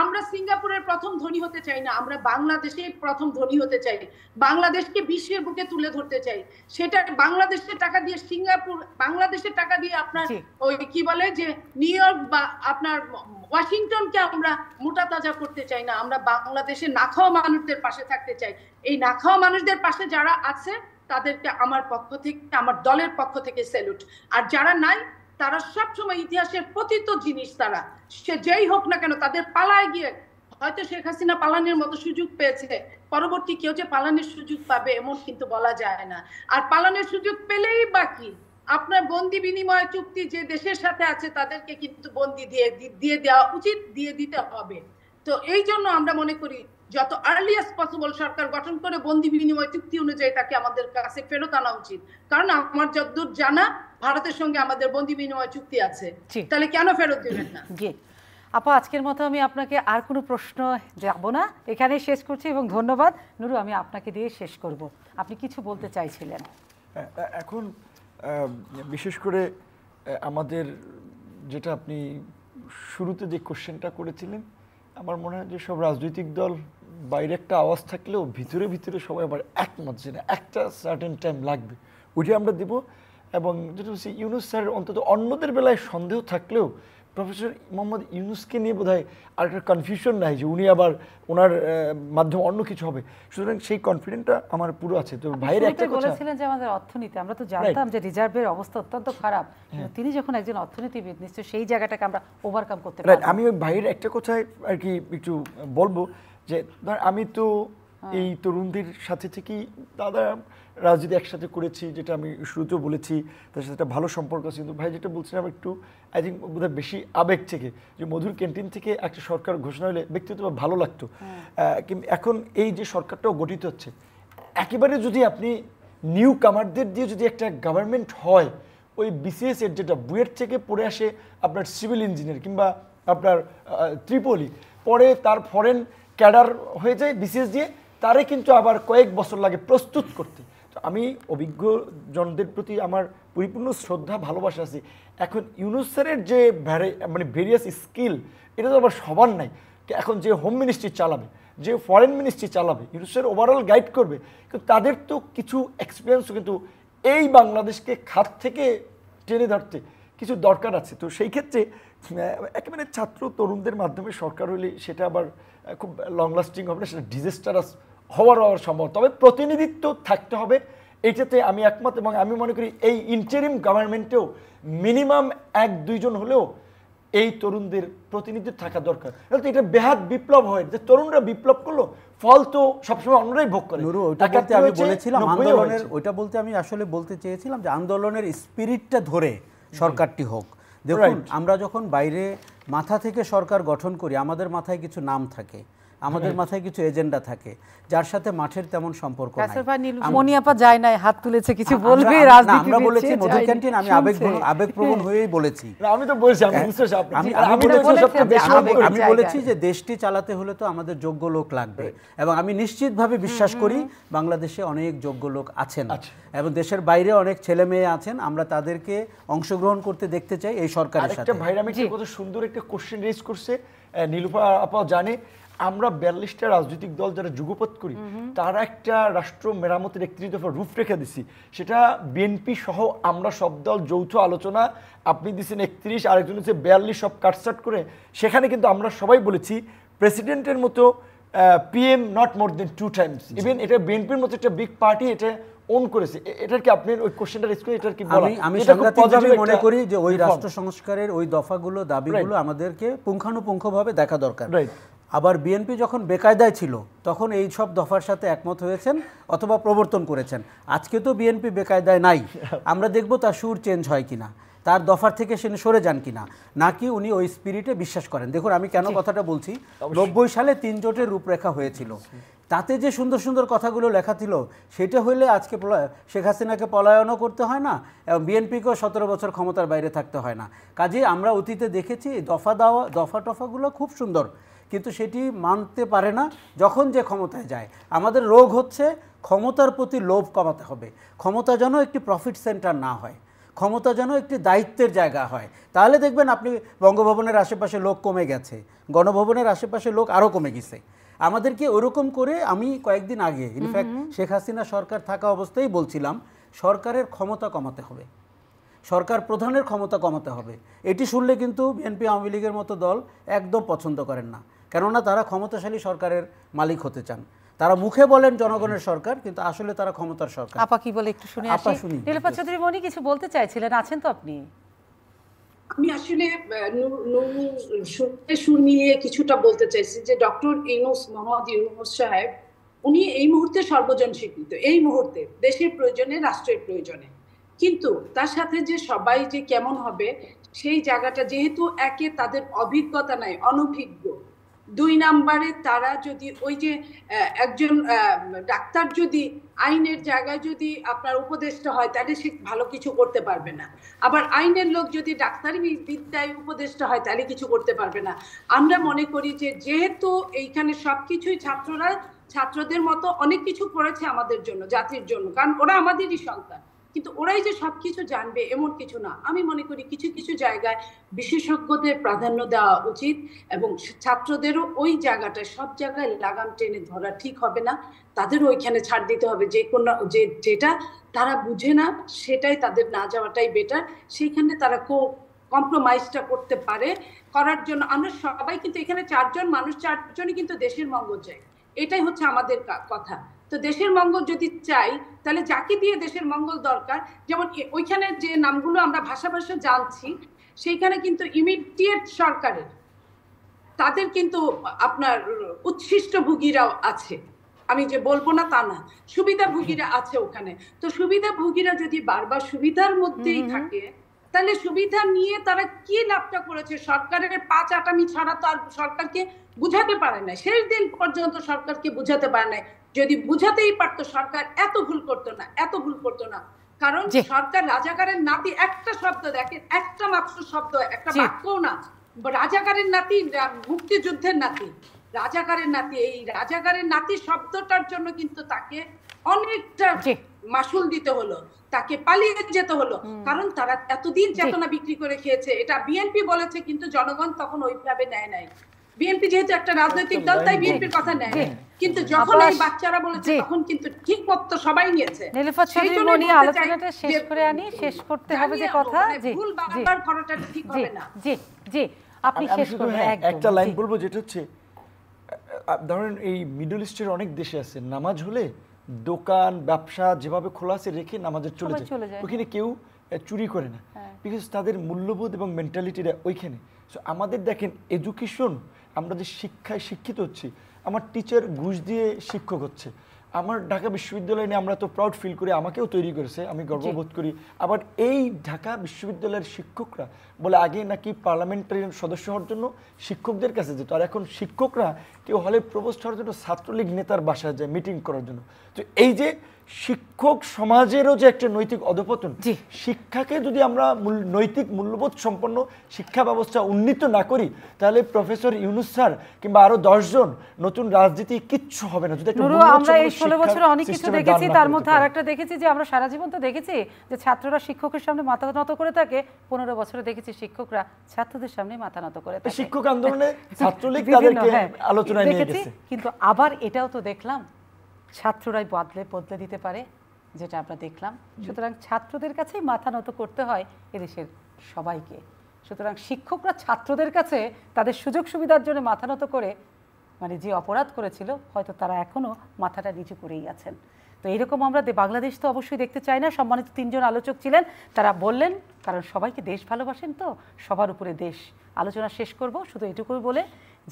আমরা সিঙ্গাপুরের প্রথম ধনী হতে চাই না আমরা বাংলাদেশে প্রথম ধনী হতে চাই বাংলাদেশকে বিশ্বের বুকে তুলে ধরতে চাই সেটা বাংলাদেশের টাকা দিয়ে সিঙ্গাপুর বাংলাদেশের টাকা দিয়ে আপনার ওই কি বলে যে নিউ ইয়র্ক বা আপনার ওয়াশিংটনকে আমরা মোটা তাজা করতে চাই না আমরা বাংলাদেশে না খাওয়া মানুষদের পাশে থাকতে চাই এই না খাওয়া মানুষদের পাশে যারা আছে তাদেরকে আমার পক্ষ থেকে আমার দলের পক্ষ থেকে স্যালুট আর যারা নাই তারা সবসময় ইতিহাসের পতিত জিনিস তারা সে যেই হোক না কেন তাদের পালায় গিয়ে হয়তো শেখ হাসিনা পালানের মতো সুযোগ পেয়েছে পরবর্তী কেউ যে পালানের সুযোগ পাবে এমন কিন্তু বলা যায় না আর পালানের সুযোগ পেলেই বাকি আপনার বন্দি বিনিময় চুক্তি যে দেশের সাথে আছে তাদেরকে কিন্তু বন্দি দিয়ে দিয়ে দেওয়া উচিত দিয়ে দিতে হবে তো এই জন্য আমরা মনে করি যত আর্লিয়েস্ট পসিবল সরকার গঠন করে বন্দি বিনিময় চুক্তি অনুযায়ী তাকে আমাদের কাছে ফেরত আনা উচিত কারণ আমার যতদূর জানা ভারতের সঙ্গে আমাদের বন্দি বিনিময় চুক্তি আছে তাহলে কেন ফেরত দেবেন না আপা আজকের মতো আমি আপনাকে আর কোনো প্রশ্ন যাব না এখানে শেষ করছি এবং ধন্যবাদ নুরু আমি আপনাকে দিয়ে শেষ করব আপনি কিছু বলতে চাইছিলেন এখন বিশেষ করে আমাদের যেটা আপনি শুরুতে যে কোশ্চেনটা করেছিলেন আমার মনে হয় যে সব রাজনৈতিক দল বাইরে একটা আওয়াজ থাকলেও ভিতরে ভিতরে সবাই আবার একমত যে না একটা সার্টেন টাইম লাগবে ওইটা আমরা দেবো এবং যেটা হচ্ছে ইউনুস স্যারের অন্তত অন্যদের বেলায় সন্দেহ থাকলেও প্রফেসর মোহাম্মদ ইউনুসকে নিয়ে বোধ হয় আর একটা কনফিউশন নাই যে উনি আবার ওনার মাধ্যমে অন্য কিছু হবে সুতরাং সেই কনফিডেন্টটা আমার পুরো আছে তো ভাইয়ের একটা কথা বলেছিলেন যে আমাদের অর্থনীতি আমরা তো জানতাম যে রিজার্ভের অবস্থা অত্যন্ত খারাপ হ্যাঁ। তিনি যখন একজন অর্থনীতিবিদ নিশ্চয়ই সেই জায়গাটাকে আমরা ওভারকাম করতে পারি আমি ওই ভাইয়ের একটা কথায় আর কি একটু বলবো যে ধর আমি তো হ্যাঁ। এই তরুণদের সাথে থেকেই দাদা রাজনীতি একসাথে করেছি যেটা আমি শুরুতেও বলেছি তার সাথে একটা ভালো সম্পর্ক আছে কিন্তু ভাই যেটা বলছিলাম একটু আই থিঙ্ক বোধহয় বেশি আবেগ থেকে যে মধুর ক্যান্টিন থেকে একটা সরকার ঘোষণা হলে ব্যক্তিগত ভালো লাগতো হ্যাঁ। কিন্তু এখন এই যে সরকারটাও গঠিত হচ্ছে একেবারে যদি আপনি নিউ কামারদের দিয়ে যদি একটা গভর্নমেন্ট হয় ওই বিসিএস এর যেটা বুয়েট থেকে পড়ে আসে আপনার সিভিল ইঞ্জিনিয়ার কিংবা আপনার ত্রিপলি পরে তার ফরেন ক্যাডার হয়ে যায় বিসিএস দিয়ে তারে কিন্তু আবার কয়েক বছর লাগে প্রস্তুত করতে আমি অভিজ্ঞজনদের প্রতি আমার পরিপূর্ণ শ্রদ্ধা ভালোবাসা আছে এখন ইউনুসারের যে মানে ভেরিয়াস স্কিল এটা তো আবার সবার নাই এখন যে হোম মিনিস্ট্রি চালাবে যে ফরেন মিনিস্ট্রি চালাবে ইউনুসের ওভারঅল গাইড করবে কিন্তু তাদের তো কিছু এক্সপিরিয়েন্সও কিন্তু এই বাংলাদেশকে খাত থেকে টেনে ধরতে কিছু দরকার আছে তো সেই ক্ষেত্রে একেবারে ছাত্র তরুণদের মাধ্যমে সরকার হলে সেটা আবার খুব লং লাস্টিং হবে না সেটা ডিজাস্টারাস হওয়ার হওয়ার সম্ভব তবে প্রতিনিধিত্ব থাকতে হবে এটাতে আমি একমত এবং আমি মনে করি এই ইন্টারিম গভর্নমেন্টেও মিনিমাম এক দুইজন হলেও এই তরুণদের প্রতিনিধিত্ব থাকা দরকার তো এটা বেহাত বিপ্লব হয় যে তরুণরা বিপ্লব করলো ফল তো সবসময় অন্যরাই ভোগ করে নুরু ওইটাতে আমি বলেছিলাম আন্দোলনের ওইটা বলতে আমি আসলে বলতে চেয়েছিলাম যে আন্দোলনের স্পিরিটটা ধরে সরকারটি হোক দেখুন আমরা যখন বাইরে মাথা থেকে সরকার গঠন করি আমাদের মাথায় কিছু নাম থাকে আমাদের হ্যাঁ। মাথায় কিছু এজেন্ডা থাকে যার সাথে মাঠের তেমন সম্পর্ক যায় নাই হাত তুলেছে কিছু বলবে আমরা বলেছি মধুর ক্যান্টিন আমি আবেগ আবেগপ্রবণ হয়েই বলেছি আমি বলেছি যে দেশটি চালাতে হলে তো আমাদের যোগ্য লোক লাগবে হ্যাঁ। এবং আমি নিশ্চিতভাবে বিশ্বাস করি বাংলাদেশে অনেক যোগ্য লোক আছেন আচ্ছা। এবং দেশের বাইরে অনেক ছেলে মেয়ে আছেন আমরা তাদেরকে অংশগ্রহণ করতে দেখতে চাই এই সরকারের সাথে কত সুন্দর একটা কোশ্চেন রেজ করছে নীলুফা আপা জানে আমরা বিয়াল্লিশটা রাজনৈতিক দল যারা যুগপথ করি তারা একটা রাষ্ট্র মেরামতের একত্রিশ দফা রূপ রেখে দিছি সেটা বিএনপি সহ আমরা সব দল যৌথ আলোচনা আপনি দিচ্ছেন একত্রিশ আরেকজন হচ্ছে বিয়াল্লিশ সব কাটসাট করে সেখানে কিন্তু আমরা সবাই বলেছি প্রেসিডেন্টের মতো PM not more than two times even এটা বিএনপির মতো একটা বিগ পার্টি এটা অন করেছে এটার কি আপনি ওই কোশ্চেনটা রেজ করে এটার কি আমি আমি সাংঘাতিকভাবে মনে করি যে ওই রাষ্ট্র সংস্কারের ওই দফাগুলো দাবিগুলো আমাদেরকে পুঙ্খানুপুঙ্খভাবে দেখা দরকার আবার বিএনপি যখন বেকায়দায় ছিল তখন এই সব দফার সাথে একমত হয়েছেন অথবা প্রবর্তন করেছেন আজকে তো বিএনপি বেকায়দায় নাই আমরা দেখব তার সুর চেঞ্জ হয় কিনা তার দফার থেকে সে সরে যান কিনা নাকি উনি ওই স্পিরিটে বিশ্বাস করেন দেখুন আমি কেন কথাটা বলছি নব্বই সালে তিন জোটের রূপরেখা হয়েছিল তাতে যে সুন্দর সুন্দর কথাগুলো লেখা ছিল সেটা হইলে আজকে শেখ হাসিনাকে পলায়নও করতে হয় না এবং বিএনপিকেও সতেরো বছর ক্ষমতার বাইরে থাকতে হয় না কাজে আমরা অতীতে দেখেছি দফা দেওয়া দফা টফাগুলো খুব সুন্দর কিন্তু সেটি মানতে পারে না যখন যে ক্ষমতায় যায় আমাদের রোগ হচ্ছে ক্ষমতার প্রতি লোভ কমাতে হবে ক্ষমতা যেন একটি প্রফিট সেন্টার না হয় ক্ষমতা যেন একটি দায়িত্বের জায়গা হয় তাহলে দেখবেন আপনি বঙ্গভবনের আশেপাশে লোক কমে গেছে গণভবনের আশেপাশে লোক আরও কমে গেছে আমাদেরকে ওরকম করে আমি কয়েকদিন আগে ইনফ্যাক্ট শেখ হাসিনা সরকার থাকা অবস্থায় বলছিলাম সরকারের ক্ষমতা কমাতে হবে সরকার প্রধানের ক্ষমতা কমাতে হবে এটি শুনলে কিন্তু বিএনপি আওয়ামী লীগের মতো দল একদম পছন্দ করেন না কেননা তারা ক্ষমতাশালী সরকারের মালিক হতে চান তারা মুখে বলেন জনগণের সরকার কিন্তু আসলে তারা ক্ষমতার সরকার আপা কি বলে একটু শুনে আপা শুনি নীলপা চৌধুরী মনি কিছু বলতে চাইছিলেন আছেন তো আপনি আমি আসলে শুনতে সুর মিলিয়ে কিছুটা বলতে চাইছি যে ডক্টর ইউনুস মোহাম্মদ ইউনুস সাহেব উনি এই মুহূর্তে সর্বজন স্বীকৃত এই মুহূর্তে দেশের প্রয়োজনে রাষ্ট্রের প্রয়োজনে কিন্তু তার সাথে যে সবাই যে কেমন হবে সেই জায়গাটা যেহেতু একে তাদের অভিজ্ঞতা নাই অনভিজ্ঞ দুই নাম্বারে তারা যদি ওই যে একজন ডাক্তার যদি আইনের জায়গায় যদি আপনার উপদেষ্টা হয় তাহলে সে ভালো কিছু করতে পারবে না আবার আইনের লোক যদি ডাক্তারি বিদ্যায় উপদেষ্টা হয় তাহলে কিছু করতে পারবে না আমরা মনে করি যে যেহেতু এইখানে সব কিছুই ছাত্ররা ছাত্রদের মতো অনেক কিছু করেছে আমাদের জন্য জাতির জন্য কারণ ওরা আমাদেরই সন্তান কিন্তু ওরাই যে সব কিছু জানবে এমন কিছু না আমি মনে করি কিছু কিছু জায়গায় বিশেষজ্ঞদের প্রাধান্য দেওয়া উচিত এবং ছাত্রদেরও ওই জায়গাটা সব জায়গায় লাগাম টেনে ধরা ঠিক হবে না তাদেরও ওইখানে ছাড় দিতে হবে যে কোন যে যেটা তারা বুঝে না সেটাই তাদের না যাওয়াটাই বেটার সেইখানে তারা কম্প্রোমাইজটা করতে পারে করার জন্য আমরা সবাই কিন্তু এখানে চারজন মানুষ চারজনই কিন্তু দেশের মঙ্গল চাই এটাই হচ্ছে আমাদের কথা তো দেশের মঙ্গল যদি চাই তাহলে যাকে দিয়ে দেশের মঙ্গল দরকার যেমন ওইখানে যে নামগুলো আমরা ভাষা ভাষা জানছি সেইখানে কিন্তু ইমিডিয়েট সরকারের তাদের কিন্তু আপনার উচ্ছিষ্ট ভুগিরাও আছে আমি যে বলবো না তা না সুবিধাভোগীরা আছে ওখানে তো সুবিধাভোগীরা যদি বারবার সুবিধার মধ্যেই থাকে তাহলে সুবিধা নিয়ে তারা কি লাভটা করেছে সরকারের পাঁচ আটামি ছাড়া তো আর সরকারকে বুঝাতে পারে না শেষ দিন পর্যন্ত সরকারকে বুঝাতে পারে না যদি বুঝাতেই পারতো সরকার এত ভুল করতো না এত ভুল করতো না কারণ সরকার রাজাকারের নাতি একটা শব্দ দেখেন একটা মাত্র শব্দ একটা বাক্যও না রাজাকারের নাতি মুক্তিযুদ্ধের নাতি রাজাকারের নাতি এই রাজাকারের নাতি শব্দটার জন্য কিন্তু তাকে অনেকটা মাসুল দিতে হলো তাকে পালিয়ে যেতে হলো কারণ তারা এতদিন চেতনা বিক্রি করে খেয়েছে এটা বিএনপি বলেছে কিন্তু জনগণ তখন ওইভাবে নেয় নাই বিএনপি যেহেতু একটা রাজনৈতিক দল তাই বিএনপির কথা নেয় কিন্তু যখন এই বাচ্চারা বলেছে তখন কিন্তু ঠিক মতো সবাই নিয়েছে নীলফাত চৌধুরী মনি আলোচনাটা শেষ করে আনি শেষ করতে হবে যে কথা মানে জি ভুল বারবার করাটা ঠিক হবে না জি জি আপনি শেষ করুন হ্যাঁ, একটা লাইন বলবো যেটা হচ্ছে ধরেন এই মিডল ইস্টের অনেক দেশে আছে নামাজ হলে দোকান ব্যবসা যেভাবে খোলা আছে রেখে নামাজের চলে যায় ওখানে কেউ চুরি করে না বিকজ হ্যাঁ। তাদের মূল্যবোধ এবং মেন্টালিটিটা ওইখানে সো আমাদের দেখেন এডুকেশন আমরা যে শিক্ষায় শিক্ষিত হচ্ছি আমার টিচার ঘুষ দিয়ে শিক্ষক হচ্ছে আমার ঢাকা বিশ্ববিদ্যালয় নিয়ে আমরা তো প্রাউড ফিল করি আমাকেও তৈরি করেছে আমি গর্ববোধ করি আবার এই ঢাকা বিশ্ববিদ্যালয়ের শিক্ষকরা বলে আগে নাকি পার্লামেন্টারি সদস্য হওয়ার জন্য শিক্ষকদের কাছে যেত আর এখন শিক্ষকরা কেউ হলে প্রবোস্ট হওয়ার জন্য ছাত্রলীগ নেতার বাসায় যায় মিটিং করার জন্য তো এই যে শিক্ষক সমাজেরও যে একটা নৈতিক অধপতন শিক্ষাকে যদি আমরা নৈতিক মূল্যবোধ সম্পন্ন শিক্ষা ব্যবস্থা উন্নীত না করি তাহলে প্রফেসর ইউনুস স্যার কিংবা আরো দশজন নতুন রাজনীতি কিচ্ছু হবে না যদি আমরা এই ষোলো বছরে অনেক কিছু দেখেছি তার মধ্যে আর একটা দেখেছি যে আমরা সারা জীবন তো দেখেছি যে ছাত্ররা শিক্ষকের সামনে মাথা নত করে থাকে পনেরো বছরে দেখেছি শিক্ষকরা ছাত্রদের সামনে মাথা নত করে শিক্ষক আন্দোলনে ছাত্রলীগ তাদেরকে হ্যাঁ, আলোচনায় নিয়ে গেছে কিন্তু আবার এটাও তো দেখলাম ছাত্ররাই বদলে বদলে দিতে পারে যেটা আমরা দেখলাম সুতরাং ছাত্রদের কাছেই মাথা নত করতে হয় এদেশের সবাইকে সুতরাং শিক্ষকরা ছাত্রদের কাছে তাদের সুযোগ সুবিধার জন্য মাথা নত করে মানে যে অপরাধ করেছিল হয়তো তারা এখনও মাথাটা নিচু করেই আছেন তো এরকম আমরা বাংলাদেশ তো অবশ্যই দেখতে চাই না সম্মানিত তিনজন আলোচক ছিলেন তারা বললেন কারণ সবাইকে দেশ ভালোবাসেন তো সবার উপরে দেশ আলোচনা শেষ করব শুধু এটুকুই বলে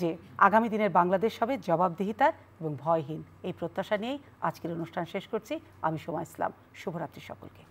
যে আগামী দিনের বাংলাদেশ হবে জবাবদিহিতার এবং ভয়হীন এই প্রত্যাশা নিয়েই আজকের অনুষ্ঠান শেষ করছি আমি সোমা ইসলাম শুভরাত্রি সকলকে